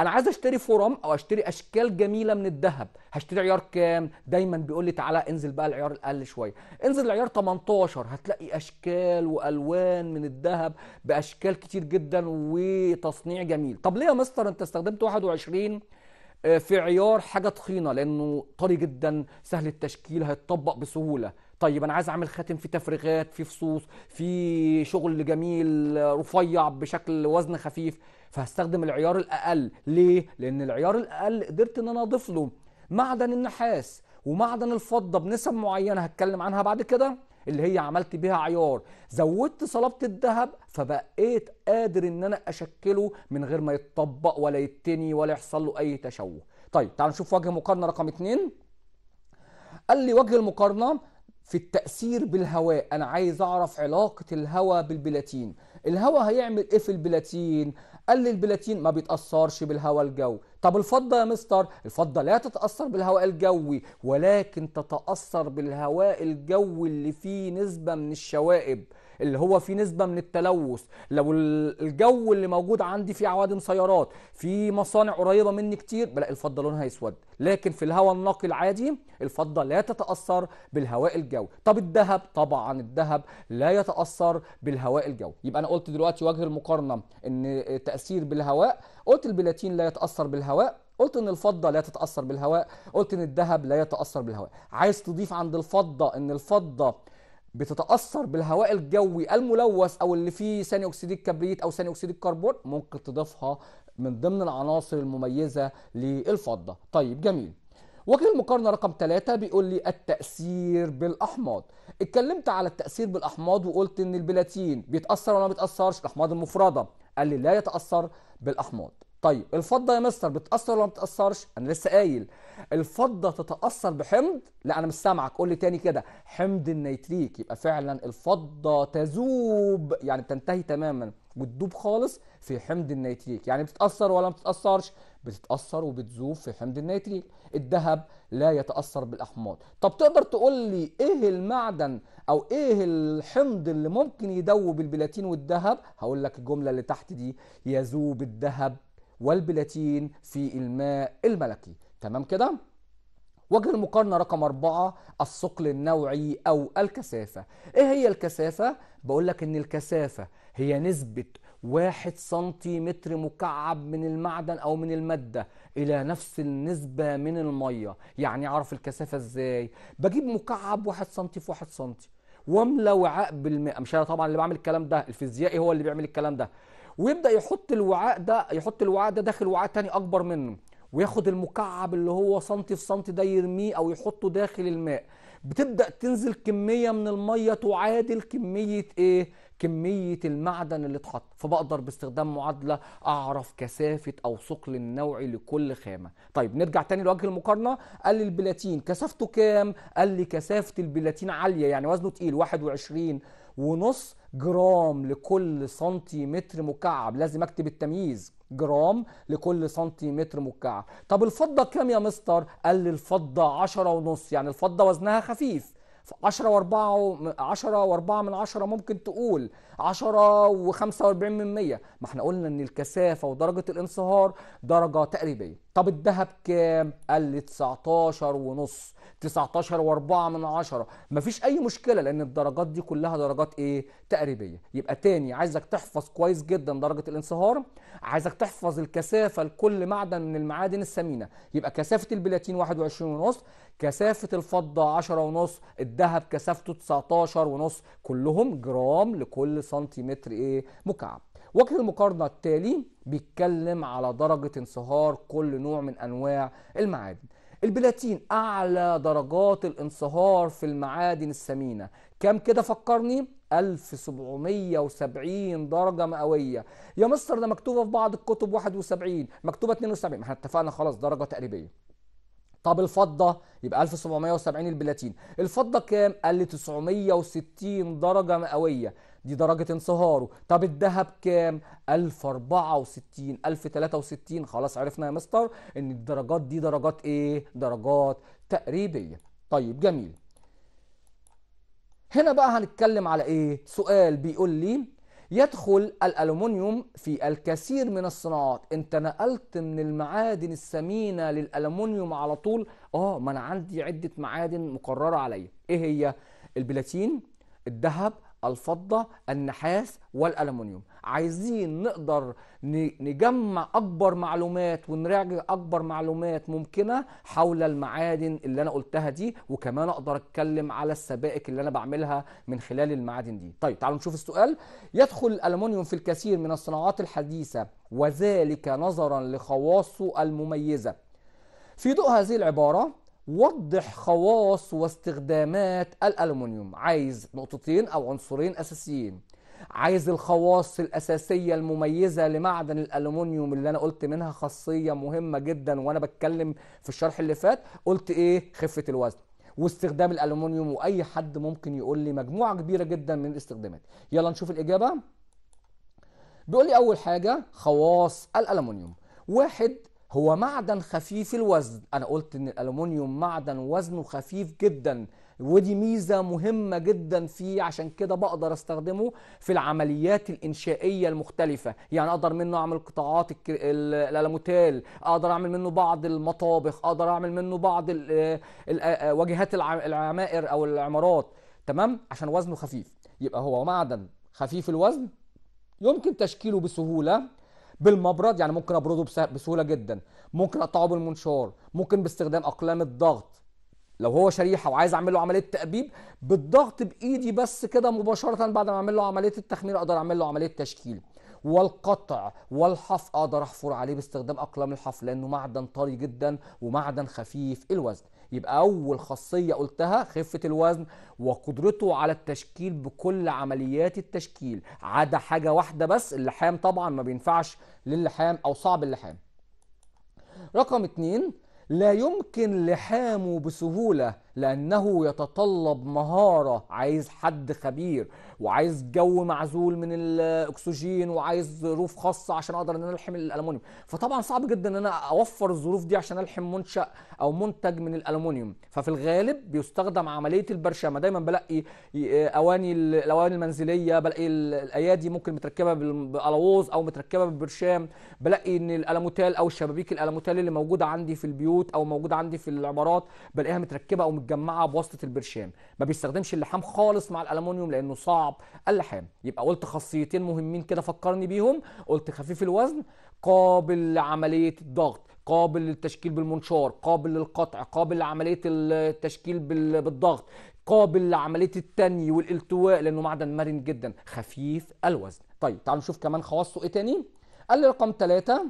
انا عايز اشتري فورم او اشتري اشكال جميله من الذهب هشتري عيار كام دايما بيقول لي تعالى انزل بقى العيار الاقل شويه انزل العيار 18 هتلاقي اشكال والوان من الذهب باشكال كتير جدا وتصنيع جميل طب ليه يا مستر انت استخدمت 21 آه، في عيار حاجه تخينه لانه طري جدا سهل التشكيل هيتطبق بسهوله طيب انا عايز اعمل خاتم في تفريغات في فصوص في شغل جميل رفيع بشكل وزن خفيف فهستخدم العيار الاقل ليه لان العيار الاقل قدرت ان انا اضيف له معدن النحاس ومعدن الفضه بنسب معينه هتكلم عنها بعد كده اللي هي عملت بيها عيار زودت صلابه الذهب فبقيت قادر ان انا اشكله من غير ما يتطبق ولا يتني ولا يحصل له اي تشوه طيب تعالوا نشوف وجه مقارنه رقم اتنين قال لي وجه المقارنه في التأثير بالهواء أنا عايز أعرف علاقة الهواء بالبلاتين الهواء هيعمل إيه في البلاتين قال البلاتين ما بيتأثرش بالهواء الجوي طب الفضة يا مستر الفضة لا تتأثر بالهواء الجوي ولكن تتأثر بالهواء الجوي اللي فيه نسبة من الشوائب اللي هو فيه نسبه من التلوث لو الجو اللي موجود عندي فيه عوادم سيارات في مصانع قريبه مني كتير بلاقي الفضه لونها يسود لكن في الهواء النقي العادي الفضه لا تتاثر بالهواء الجوي طب الذهب طبعا الذهب لا يتاثر بالهواء الجوي يبقى انا قلت دلوقتي وجه المقارنه ان تاثير بالهواء قلت البلاتين لا يتاثر بالهواء قلت ان الفضه لا تتاثر بالهواء قلت ان الذهب لا يتاثر بالهواء عايز تضيف عند الفضه ان الفضه بتتاثر بالهواء الجوي الملوث او اللي فيه ثاني اكسيد الكبريت او ثاني اكسيد الكربون ممكن تضيفها من ضمن العناصر المميزه للفضه طيب جميل وجه المقارنه رقم ثلاثة بيقول لي التاثير بالاحماض اتكلمت على التاثير بالاحماض وقلت ان البلاتين بيتاثر ولا ما بيتاثرش الاحماض المفرده قال لي لا يتاثر بالاحماض طيب الفضه يا مستر بتاثر ولا ما بتاثرش انا لسه قايل الفضه تتاثر بحمض لا انا مش سامعك قول لي تاني كده حمض النيتريك يبقى فعلا الفضه تذوب يعني بتنتهي تماما وتدوب خالص في حمض النيتريك يعني بتتاثر ولا ما بتتاثرش بتتاثر وبتذوب في حمض النيتريك الذهب لا يتاثر بالاحماض طب تقدر تقول لي ايه المعدن او ايه الحمض اللي ممكن يدوب البلاتين والذهب هقول لك الجمله اللي تحت دي يذوب الذهب والبلاتين في الماء الملكي تمام كده وجه المقارنة رقم أربعة الثقل النوعي أو الكثافة إيه هي الكثافة؟ بقولك إن الكثافة هي نسبة واحد سنتيمتر مكعب من المعدن أو من المادة إلى نفس النسبة من المية يعني أعرف الكثافة إزاي؟ بجيب مكعب واحد سنتي في واحد سنتي واملى وعاء بالماء مش انا طبعا اللي بعمل الكلام ده الفيزيائي هو اللي بيعمل الكلام ده ويبدا يحط الوعاء ده يحط الوعاء ده داخل وعاء تاني اكبر منه وياخد المكعب اللي هو سنتي في سنتي ده يرميه او يحطه داخل الماء بتبدا تنزل كميه من الميه تعادل كميه ايه كميه المعدن اللي اتحط فبقدر باستخدام معادله اعرف كثافه او ثقل النوعي لكل خامه طيب نرجع تاني لوجه المقارنه قال لي البلاتين كثافته كام قال لي كثافه البلاتين عاليه يعني وزنه تقيل 21 ونص جرام لكل سنتيمتر مكعب لازم اكتب التمييز جرام لكل سنتيمتر مكعب طب الفضة كام يا مستر قال لي الفضة عشرة ونص يعني الفضة وزنها خفيف 10 و4 10 و4 من 10 ممكن تقول 10 و45 من مية ما احنا قلنا ان الكثافه ودرجه الانصهار درجه تقريبيه طب الذهب كام؟ قال لي 19 ونص 19 و4 من 10 مفيش اي مشكله لان الدرجات دي كلها درجات ايه؟ تقريبيه يبقى تاني عايزك تحفظ كويس جدا درجه الانصهار عايزك تحفظ الكثافه لكل معدن من المعادن الثمينه يبقى كثافه البلاتين 21 ونص كثافه الفضه 10 ونص الذهب كثافته 19 ونص كلهم جرام لكل سنتيمتر ايه؟ مكعب وجه المقارنه التالي بيتكلم على درجة انصهار كل نوع من أنواع المعادن البلاتين أعلى درجات الانصهار في المعادن الثمينة كم كده فكرني 1770 درجة مئوية يا مستر ده مكتوبة في بعض الكتب 71 مكتوبة 72 ما احنا اتفقنا خلاص درجة تقريبية طب الفضة يبقى 1770 البلاتين الفضة كام؟ قال لي 960 درجة مئوية دي درجة انصهاره طب الذهب كام 1064 1063 خلاص عرفنا يا مستر ان الدرجات دي درجات ايه درجات تقريبية طيب جميل هنا بقى هنتكلم على ايه سؤال بيقول لي يدخل الألومنيوم في الكثير من الصناعات انت نقلت من المعادن الثمينه للألومنيوم على طول اه ما انا عندي عده معادن مقرره عليا ايه هي البلاتين الذهب الفضة النحاس والألمنيوم عايزين نقدر نجمع أكبر معلومات ونراجع أكبر معلومات ممكنة حول المعادن اللي أنا قلتها دي وكمان أقدر أتكلم على السبائك اللي أنا بعملها من خلال المعادن دي طيب تعالوا نشوف السؤال يدخل الألمنيوم في الكثير من الصناعات الحديثة وذلك نظرا لخواصه المميزة في ضوء هذه العبارة وضح خواص واستخدامات الألمنيوم عايز نقطتين أو عنصرين أساسيين عايز الخواص الأساسية المميزة لمعدن الألمنيوم اللي أنا قلت منها خاصية مهمة جدا وأنا بتكلم في الشرح اللي فات قلت إيه خفة الوزن واستخدام الألمنيوم وأي حد ممكن يقول لي مجموعة كبيرة جدا من الاستخدامات يلا نشوف الإجابة بيقول لي أول حاجة خواص الألمنيوم واحد هو معدن خفيف الوزن انا قلت ان الالومنيوم معدن وزنه خفيف جدا ودي ميزة مهمة جدا فيه عشان كده بقدر استخدمه في العمليات الإنشائية المختلفة يعني أقدر منه أعمل قطاعات الألموتال أقدر أعمل منه بعض المطابخ أقدر أعمل منه بعض واجهات العمائر أو العمارات تمام عشان وزنه خفيف يبقى هو معدن خفيف الوزن يمكن تشكيله بسهولة بالمبرد يعني ممكن ابرده بسهوله جدا ممكن اقطعه بالمنشار ممكن باستخدام اقلام الضغط لو هو شريحه وعايز اعمل له عمليه تأبيب بالضغط بايدي بس كده مباشره بعد ما اعمل له عمليه التخمير اقدر اعمل له عمليه تشكيل والقطع والحف اقدر احفر عليه باستخدام اقلام الحفر لانه معدن طري جدا ومعدن خفيف الوزن يبقى أول خاصية قلتها خفة الوزن وقدرته على التشكيل بكل عمليات التشكيل عدا حاجة واحدة بس اللحام طبعا ما بينفعش للحام أو صعب اللحام رقم اتنين لا يمكن لحامه بسهولة لأنه يتطلب مهارة عايز حد خبير وعايز جو معزول من الأكسجين وعايز ظروف خاصة عشان أقدر إن أنا ألحم الالومنيوم فطبعا صعب جدا إن أنا أوفر الظروف دي عشان ألحم منشأ أو منتج من الالومنيوم ففي الغالب بيستخدم عملية البرشامة دايما بلاقي آه، أواني الأواني المنزلية بلاقي الأيادي ممكن متركبة بالألووز أو متركبة بالبرشام بلاقي إن الألموتال أو الشبابيك الألموتال اللي موجودة عندي في البيوت أو موجودة عندي في العمارات بلاقيها متركبة أو متجمعه بواسطه البرشام ما بيستخدمش اللحام خالص مع الالومنيوم لانه صعب اللحام يبقى قلت خاصيتين مهمين كده فكرني بيهم قلت خفيف الوزن قابل لعمليه الضغط قابل للتشكيل بالمنشار قابل للقطع قابل لعمليه التشكيل بالضغط قابل لعمليه التني والالتواء لانه معدن مرن جدا خفيف الوزن طيب تعالوا نشوف كمان خواصه ايه تاني قال لي رقم ثلاثة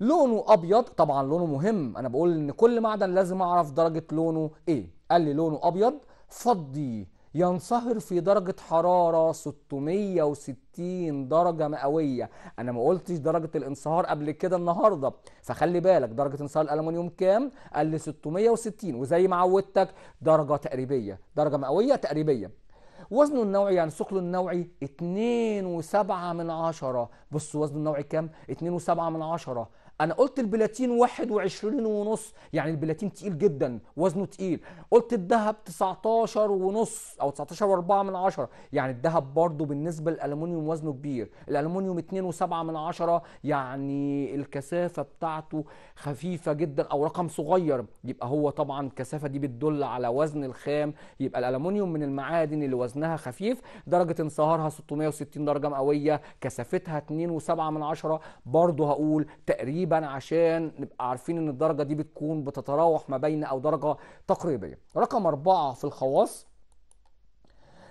لونه ابيض طبعا لونه مهم انا بقول ان كل معدن لازم اعرف درجه لونه ايه قال لي لونه ابيض فضي ينصهر في درجة حرارة 660 درجة مئوية أنا ما قلتش درجة الانصهار قبل كده النهاردة فخلي بالك درجة انصهار الألمنيوم كام؟ قال لي 660 وزي ما عودتك درجة تقريبية درجة مئوية تقريبية وزنه النوعي يعني ثقله النوعي 2.7 من عشرة بص وزنه النوعي كام؟ 2.7 من عشرة انا قلت البلاتين 21 ونص يعني البلاتين تقيل جدا وزنه تقيل قلت الذهب 19 ونص او 19 واربعة من عشرة يعني الذهب برضو بالنسبة للالومنيوم وزنه كبير الالومنيوم 2 وسبعة من عشرة يعني الكثافة بتاعته خفيفة جدا او رقم صغير يبقى هو طبعا الكثافة دي بتدل على وزن الخام يبقى الالومنيوم من المعادن اللي وزنها خفيف درجة انصهارها 660 درجة مئوية كثافتها 2 وسبعة من عشرة برضو هقول تقريبا تقريبا عشان نبقى عارفين ان الدرجه دي بتكون بتتراوح ما بين او درجه تقريبيه رقم أربعة في الخواص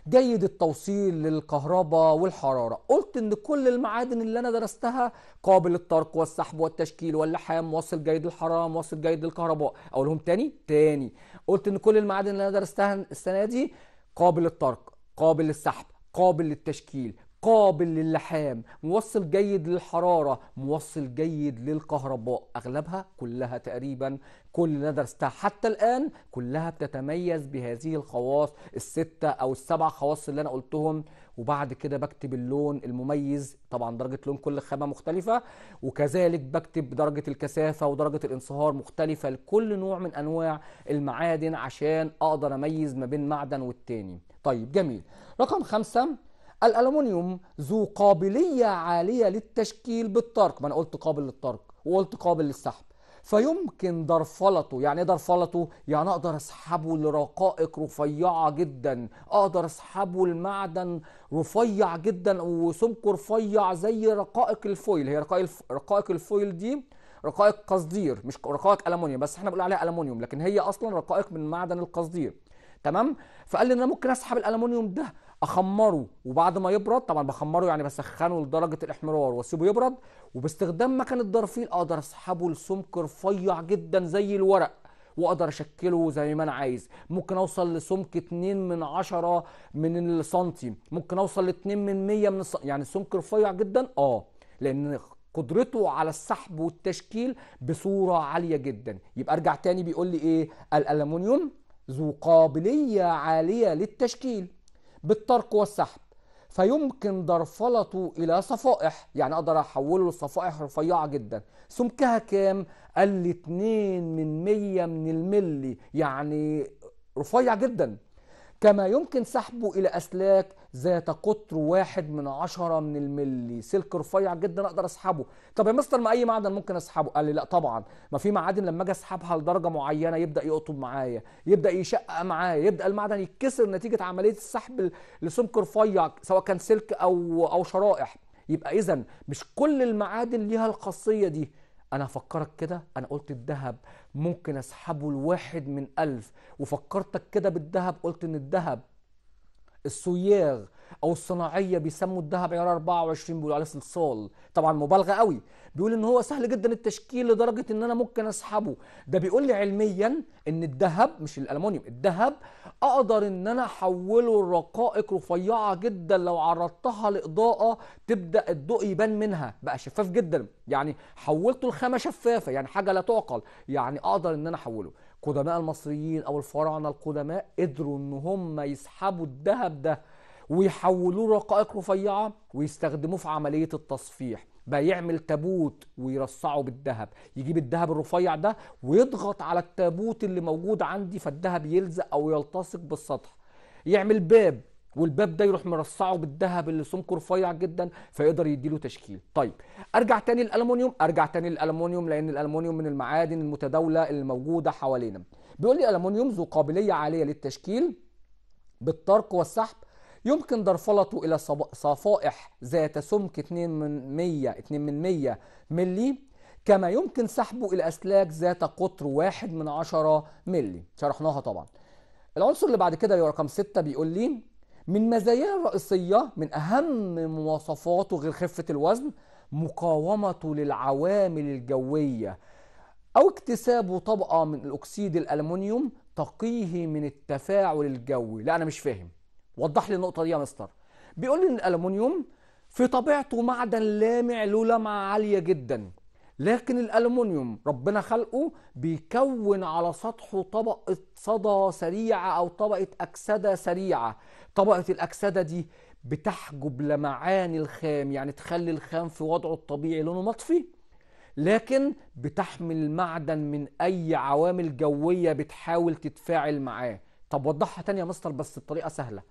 جيد التوصيل للكهرباء والحرارة قلت ان كل المعادن اللي انا درستها قابل للترك والسحب والتشكيل واللحام موصل جيد للحرارة موصل جيد للكهرباء اقولهم تاني تاني قلت ان كل المعادن اللي انا درستها السنة دي قابل للترك قابل للسحب قابل للتشكيل قابل للحام موصل جيد للحرارة موصل جيد للكهرباء أغلبها كلها تقريبا كل اللي درستها حتى الآن كلها بتتميز بهذه الخواص الستة أو السبع خواص اللي أنا قلتهم وبعد كده بكتب اللون المميز طبعا درجة لون كل خامة مختلفة وكذلك بكتب درجة الكثافة ودرجة الانصهار مختلفة لكل نوع من أنواع المعادن عشان أقدر أميز ما بين معدن والتاني طيب جميل رقم خمسة الالومنيوم ذو قابلية عالية للتشكيل بالطرق ما أنا قلت قابل للطرق وقلت قابل للسحب فيمكن درفلته يعني ايه درفلته يعني اقدر اسحبه لرقائق رفيعه جدا اقدر اسحبه لمعدن رفيع جدا وسمكه رفيع زي رقائق الفويل هي رقائق رقائق الفويل دي رقائق قصدير مش رقائق المونيوم بس احنا بنقول عليها المونيوم لكن هي اصلا رقائق من معدن القصدير تمام فقال لي ان انا ممكن اسحب الالومنيوم ده اخمره وبعد ما يبرد طبعا بخمره يعني بسخنه لدرجه الاحمرار واسيبه يبرد وباستخدام مكنه الدرفيل اقدر اسحبه لسمك رفيع جدا زي الورق واقدر اشكله زي ما انا عايز ممكن اوصل لسمك 2 من 10 من السنتي ممكن اوصل ل 2 من 100 من السنتي يعني سمك رفيع جدا اه لان قدرته على السحب والتشكيل بصوره عاليه جدا يبقى ارجع تاني بيقول لي ايه الالومنيوم ذو قابليه عاليه للتشكيل بالطرق والسحب فيمكن درفلته الى صفائح يعني اقدر احوله لصفائح رفيعه جدا سمكها كام قال لي 2 من 100 من الملي يعني رفيع جدا كما يمكن سحبه إلى أسلاك ذات قطر واحد من عشرة من الملي سلك رفيع جدا أقدر أسحبه طب يا مستر ما أي معدن ممكن أسحبه قال لي لا طبعا ما في معادن لما أجي أسحبها لدرجة معينة يبدأ يقطب معايا يبدأ يشقق معايا يبدأ المعدن يتكسر نتيجة عملية السحب لسمك رفيع سواء كان سلك أو أو شرائح يبقى إذا مش كل المعادن ليها الخاصية دي انا هفكرك كده انا قلت الذهب ممكن اسحبه لواحد من ألف وفكرتك كده بالذهب قلت ان الذهب السوياغ او الصناعيه بيسموا الذهب عيار 24 بيقولوا عليه صلصال طبعا مبالغه قوي بيقول ان هو سهل جدا التشكيل لدرجه ان انا ممكن اسحبه ده بيقول لي علميا ان الذهب مش الالومنيوم الذهب اقدر ان انا احوله لرقائق رفيعه جدا لو عرضتها لاضاءه تبدا الضوء يبان منها بقى شفاف جدا يعني حولته لخامه شفافه يعني حاجه لا تعقل يعني اقدر ان انا احوله قدماء المصريين او الفراعنه القدماء قدروا ان هم يسحبوا الذهب ده ويحولوه لرقائق رفيعه ويستخدموه في عمليه التصفيح بقى يعمل تابوت ويرصعه بالذهب يجيب الذهب الرفيع ده ويضغط على التابوت اللي موجود عندي فالذهب يلزق او يلتصق بالسطح يعمل باب والباب ده يروح مرصعه بالذهب اللي سمكه رفيع جدا فيقدر يديله تشكيل طيب ارجع تاني للالومنيوم ارجع تاني للالومنيوم لان الالومنيوم من المعادن المتداوله اللي موجوده حوالينا بيقول لي الالومنيوم ذو قابليه عاليه للتشكيل بالطرق والسحب يمكن درفلته إلى صفائح ذات سمك 2 من 100 2 من 100 ملي كما يمكن سحبه إلى أسلاك ذات قطر 1 من 10 ملي شرحناها طبعا العنصر اللي بعد كده اللي رقم 6 بيقول لي من مزاياه الرئيسية من أهم مواصفاته غير خفة الوزن مقاومته للعوامل الجوية أو اكتسابه طبقة من الأكسيد الألمنيوم تقيه من التفاعل الجوي لا أنا مش فاهم وضح لي النقطه دي يا مستر بيقول لي ان الالومنيوم في طبيعته معدن لامع له لمعه عاليه جدا لكن الالومنيوم ربنا خلقه بيكون على سطحه طبقه صدى سريعه او طبقه اكسده سريعه طبقه الاكسده دي بتحجب لمعان الخام يعني تخلي الخام في وضعه الطبيعي لونه مطفي لكن بتحمي المعدن من اي عوامل جويه بتحاول تتفاعل معاه طب وضحها تاني يا مستر بس بطريقه سهله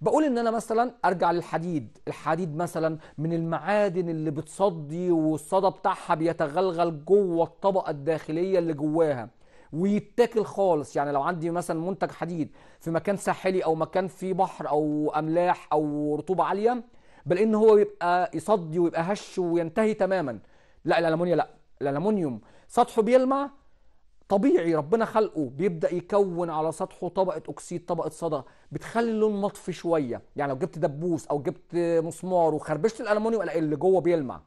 بقول ان انا مثلا ارجع للحديد الحديد مثلا من المعادن اللي بتصدي والصدى بتاعها بيتغلغل جوه الطبقه الداخليه اللي جواها ويتاكل خالص يعني لو عندي مثلا منتج حديد في مكان ساحلي او مكان فيه بحر او املاح او رطوبه عاليه بل ان هو يبقى يصدي ويبقى هش وينتهي تماما لا الالمونيا لا الالمونيوم سطحه بيلمع طبيعي ربنا خلقه بيبدا يكون على سطحه طبقه اكسيد طبقه صدى بتخلي اللون مطفي شويه يعني لو جبت دبوس او جبت مسمار وخربشت الالومنيوم اللي جوه بيلمع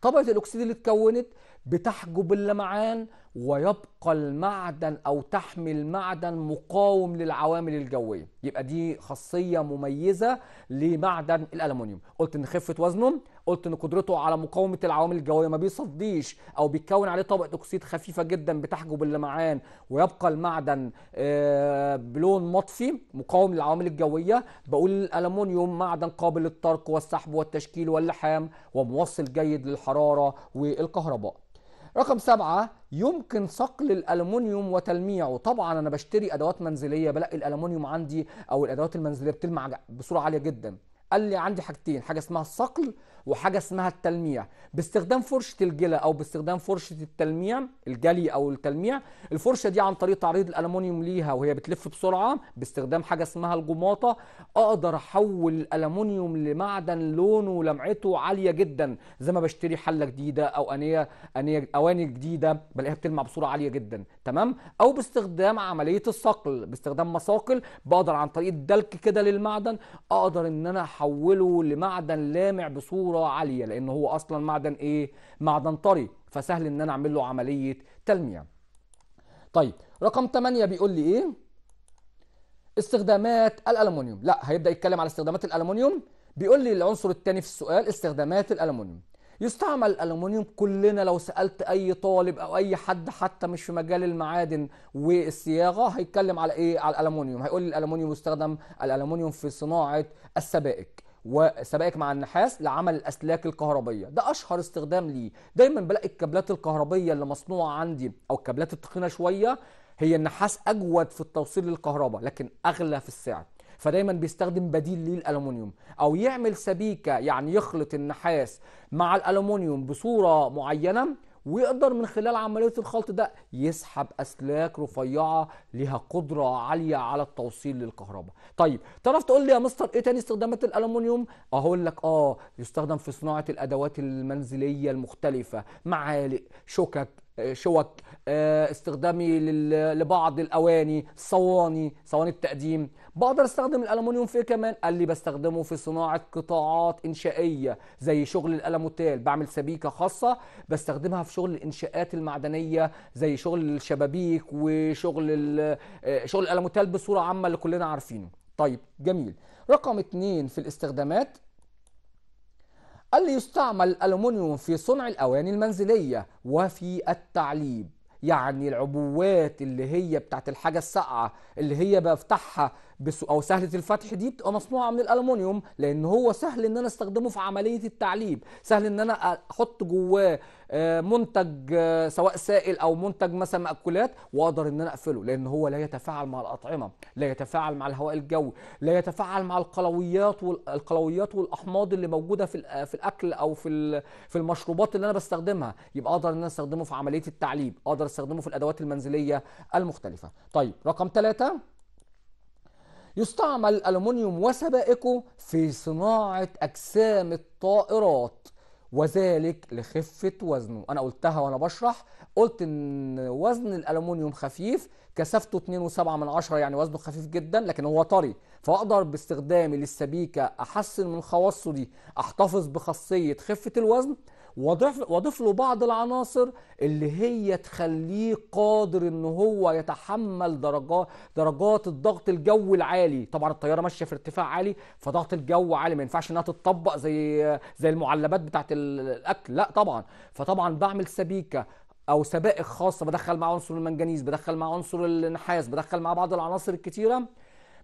طبقه الاكسيد اللي اتكونت بتحجب اللمعان ويبقى المعدن او تحمي المعدن مقاوم للعوامل الجويه يبقى دي خاصيه مميزه لمعدن الالومنيوم قلت ان خفه وزنه قلت ان قدرته على مقاومه العوامل الجويه ما بيصديش او بيتكون عليه طبقه اكسيد خفيفه جدا بتحجب اللمعان ويبقى المعدن آه، بلون مطفي مقاوم للعوامل الجويه بقول الالومنيوم معدن قابل للطرق والسحب والتشكيل واللحام وموصل جيد للحراره والكهرباء رقم سبعة يمكن صقل الألمنيوم وتلميعه طبعا أنا بشتري أدوات منزلية بلاقي الألمنيوم عندي أو الأدوات المنزلية بتلمع بصورة عالية جدا قال لي عندي حاجتين حاجه اسمها الصقل وحاجه اسمها التلميع باستخدام فرشه الجلة او باستخدام فرشه التلميع الجلي او التلميع الفرشه دي عن طريق تعريض الالومنيوم ليها وهي بتلف بسرعه باستخدام حاجه اسمها الجماطه اقدر احول الالومنيوم لمعدن لونه ولمعته عاليه جدا زي ما بشتري حله جديده او انيه انيه اواني جديده بلاقيها بتلمع بصوره عاليه جدا تمام او باستخدام عمليه الصقل باستخدام مساقل بقدر عن طريق الدلك كده للمعدن اقدر ان انا تحوله لمعدن لامع بصوره عاليه لان هو اصلا معدن ايه معدن طري فسهل ان انا اعمل له عمليه تلميع طيب رقم 8 بيقول لي ايه استخدامات الالومنيوم لا هيبدا يتكلم على استخدامات الالومنيوم بيقول لي العنصر الثاني في السؤال استخدامات الالومنيوم يستعمل الالومنيوم كلنا لو سالت اي طالب او اي حد حتى مش في مجال المعادن والصياغه هيتكلم على ايه على الالومنيوم هيقول لي الالومنيوم يستخدم الالومنيوم في صناعه السبائك وسبائك مع النحاس لعمل الاسلاك الكهربيه ده اشهر استخدام ليه دايما بلاقي الكابلات الكهربيه اللي مصنوعه عندي او الكابلات التقنيه شويه هي النحاس اجود في التوصيل للكهرباء لكن اغلى في السعر فدايما بيستخدم بديل للالومنيوم او يعمل سبيكه يعني يخلط النحاس مع الالومنيوم بصوره معينه ويقدر من خلال عملية الخلط ده يسحب أسلاك رفيعة لها قدرة عالية على التوصيل للكهرباء طيب تعرف تقول لي يا مستر ايه تاني استخدامات الألمنيوم أقول لك اه يستخدم في صناعة الأدوات المنزلية المختلفة معالق شوكك آه، شوك آه، استخدامي لبعض الاواني صواني صواني التقديم بقدر استخدم الالومنيوم في إيه كمان قال لي بستخدمه في صناعه قطاعات انشائيه زي شغل الالموتيل بعمل سبيكه خاصه بستخدمها في شغل الانشاءات المعدنيه زي شغل الشبابيك وشغل آه، شغل الالموتيل بصوره عامه اللي كلنا عارفينه طيب جميل رقم اتنين في الاستخدامات اللي يستعمل الألومنيوم في صنع الأواني المنزلية وفي التعليب يعني العبوات اللي هي بتاعت الحاجة الساقعة اللي هي بفتحها بس او سهله الفتح دي بتبقى مصنوعه من الالومنيوم لان هو سهل ان انا استخدمه في عمليه التعليب سهل ان انا احط جواه آه، منتج آه، سواء سائل او منتج مثلا مأكولات واقدر ان انا اقفله لان هو لا يتفاعل مع الاطعمه لا يتفاعل مع الهواء الجوي لا يتفاعل مع القلويات والقلويات والاحماض اللي موجوده في آه، في الاكل او في في المشروبات اللي انا بستخدمها يبقى اقدر ان انا استخدمه في عمليه التعليب اقدر استخدمه في الادوات المنزليه المختلفه طيب رقم ثلاثة يستعمل الألمنيوم وسبائكه في صناعة أجسام الطائرات وذلك لخفة وزنه أنا قلتها وأنا بشرح قلت إن وزن الألمنيوم خفيف كثافته 2.7 يعني وزنه خفيف جدا لكن هو طري فأقدر باستخدامي للسبيكة أحسن من خواصه دي أحتفظ بخاصية خفة الوزن واضيف واضيف له بعض العناصر اللي هي تخليه قادر ان هو يتحمل درجات درجات الضغط الجوي العالي طبعا الطياره ماشيه في ارتفاع عالي فضغط الجو عالي ما ينفعش انها تتطبق زي زي المعلبات بتاعه الاكل لا طبعا فطبعا بعمل سبيكه او سبائك خاصه بدخل مع عنصر المنجنيز بدخل مع عنصر النحاس بدخل مع بعض العناصر الكتيره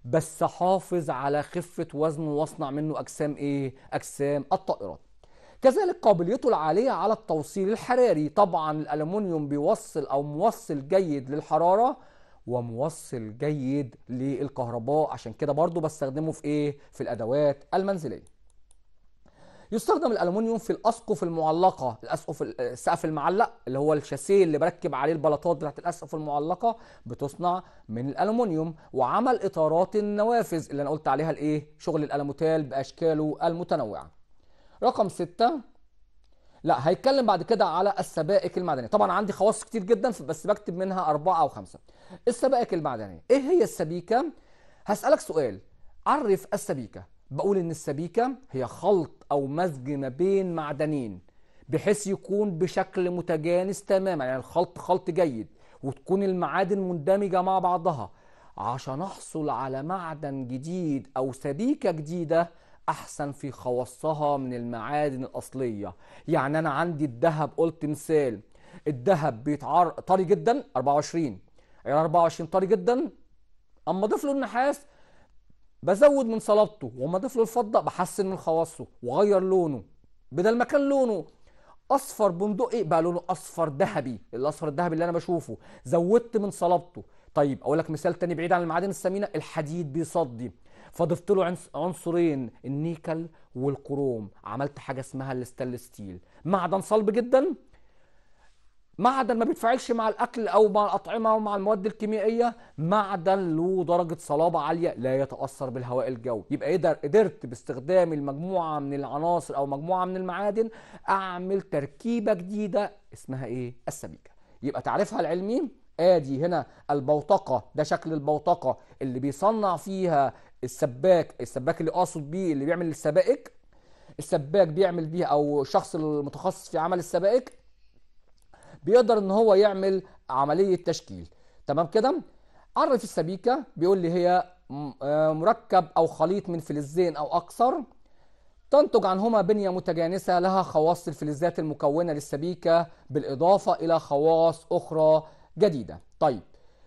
بس حافظ على خفه وزنه واصنع منه اجسام ايه اجسام الطائرات كذلك قابليته العالية على التوصيل الحراري طبعا الألمنيوم بيوصل أو موصل جيد للحرارة وموصل جيد للكهرباء عشان كده برضو بستخدمه في ايه في الادوات المنزليه يستخدم الالومنيوم في الاسقف المعلقه الاسقف السقف المعلق اللي هو الشاسيه اللي بركب عليه البلاطات بتاعت الاسقف المعلقه بتصنع من الالومنيوم وعمل اطارات النوافذ اللي انا قلت عليها الايه شغل الالموتال باشكاله المتنوعه رقم ستة لا هيتكلم بعد كده على السبائك المعدنيه طبعا عندي خواص كتير جدا بس بكتب منها أربعة أو خمسة السبائك المعدنيه إيه هي السبيكة هسألك سؤال عرف السبيكة بقول إن السبيكة هي خلط أو مزج ما بين معدنين بحيث يكون بشكل متجانس تماما يعني الخلط خلط جيد وتكون المعادن مندمجة مع بعضها عشان أحصل على معدن جديد أو سبيكة جديدة احسن في خواصها من المعادن الاصليه يعني انا عندي الذهب قلت مثال الذهب بيتعر طري جدا 24 عيار 24 طري جدا اما اضيف له النحاس بزود من صلابته واما اضيف له الفضه بحسن من خواصه واغير لونه بدل ما كان لونه اصفر بندقي بقى لونه اصفر ذهبي الاصفر الذهبي اللي انا بشوفه زودت من صلابته طيب اقول لك مثال تاني بعيد عن المعادن الثمينه الحديد بيصدي فضفت له عنصرين النيكل والكروم عملت حاجه اسمها الستانلس ستيل معدن صلب جدا معدن ما بيتفاعلش مع الاكل او مع الاطعمه أو مع المواد الكيميائيه معدن له درجه صلابه عاليه لا يتاثر بالهواء الجوي يبقى يقدر إيه قدرت باستخدام المجموعه من العناصر او مجموعه من المعادن اعمل تركيبه جديده اسمها ايه السبيكه يبقى تعريفها العلمي ادي هنا البوتقه ده شكل البوتقه اللي بيصنع فيها السباك السباك اللي اقصد بيه اللي بيعمل السبائك السباك بيعمل بيها او الشخص المتخصص في عمل السبائك بيقدر ان هو يعمل عمليه تشكيل تمام كده عرف السبيكه بيقول لي هي آه، مركب او خليط من فلزين او اكثر تنتج عنهما بنية متجانسة لها خواص الفلزات المكونة للسبيكة بالإضافة إلى خواص أخرى جديدة طيب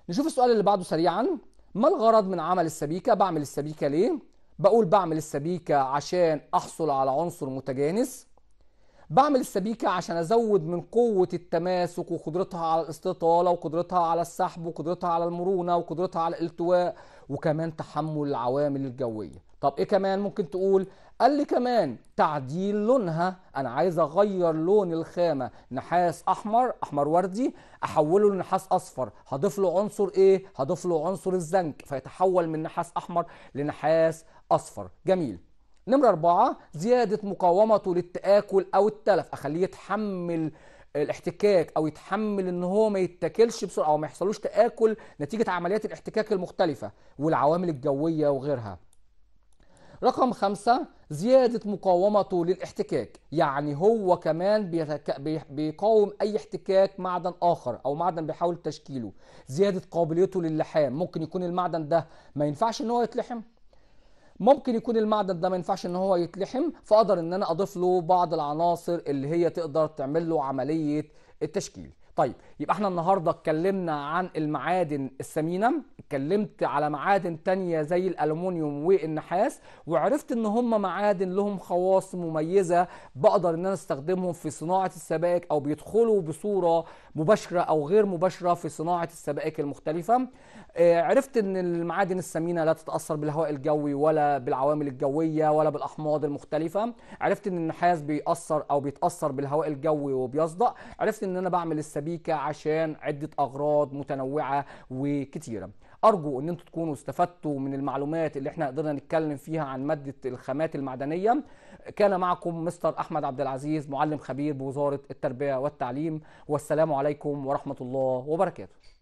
نشوف السؤال اللي بعده سريعا ما الغرض من عمل السبيكة؟ بعمل السبيكة ليه؟ بقول بعمل السبيكة عشان أحصل على عنصر متجانس بعمل السبيكة عشان أزود من قوة التماسك وقدرتها على الاستطالة وقدرتها على السحب وقدرتها على المرونة وقدرتها على الالتواء وكمان تحمل العوامل الجوية طب إيه كمان ممكن تقول قال لي كمان تعديل لونها انا عايز اغير لون الخامه نحاس احمر احمر وردي احوله لنحاس اصفر هضيف له عنصر ايه هضيف له عنصر الزنك فيتحول من نحاس احمر لنحاس اصفر جميل نمرة أربعة زيادة مقاومته للتآكل أو التلف أخليه يتحمل الاحتكاك أو يتحمل إن هو ما يتاكلش بسرعة أو ما يحصلوش تآكل نتيجة عمليات الاحتكاك المختلفة والعوامل الجوية وغيرها. رقم خمسة زيادة مقاومته للاحتكاك يعني هو كمان بيقاوم أي احتكاك معدن آخر أو معدن بيحاول تشكيله زيادة قابليته للحام ممكن يكون المعدن ده ما ينفعش إن هو يتلحم ممكن يكون المعدن ده ما ينفعش ان هو يتلحم فاقدر ان انا اضيف له بعض العناصر اللي هي تقدر تعمل له عمليه التشكيل طيب يبقى احنا النهارده اتكلمنا عن المعادن الثمينه اتكلمت على معادن تانية زي الالومنيوم والنحاس وعرفت ان هم معادن لهم خواص مميزه بقدر ان انا استخدمهم في صناعه السبائك او بيدخلوا بصوره مباشره او غير مباشره في صناعه السبائك المختلفه اه عرفت ان المعادن الثمينه لا تتاثر بالهواء الجوي ولا بالعوامل الجويه ولا بالاحماض المختلفه عرفت ان النحاس بيأثر او بيتاثر بالهواء الجوي وبيصدأ عرفت ان انا بعمل السبائك بيك عشان عدة أغراض متنوعة وكتيرة أرجو أن أنتم تكونوا استفدتوا من المعلومات اللي احنا قدرنا نتكلم فيها عن مادة الخامات المعدنية كان معكم مستر أحمد عبد العزيز معلم خبير بوزارة التربية والتعليم والسلام عليكم ورحمة الله وبركاته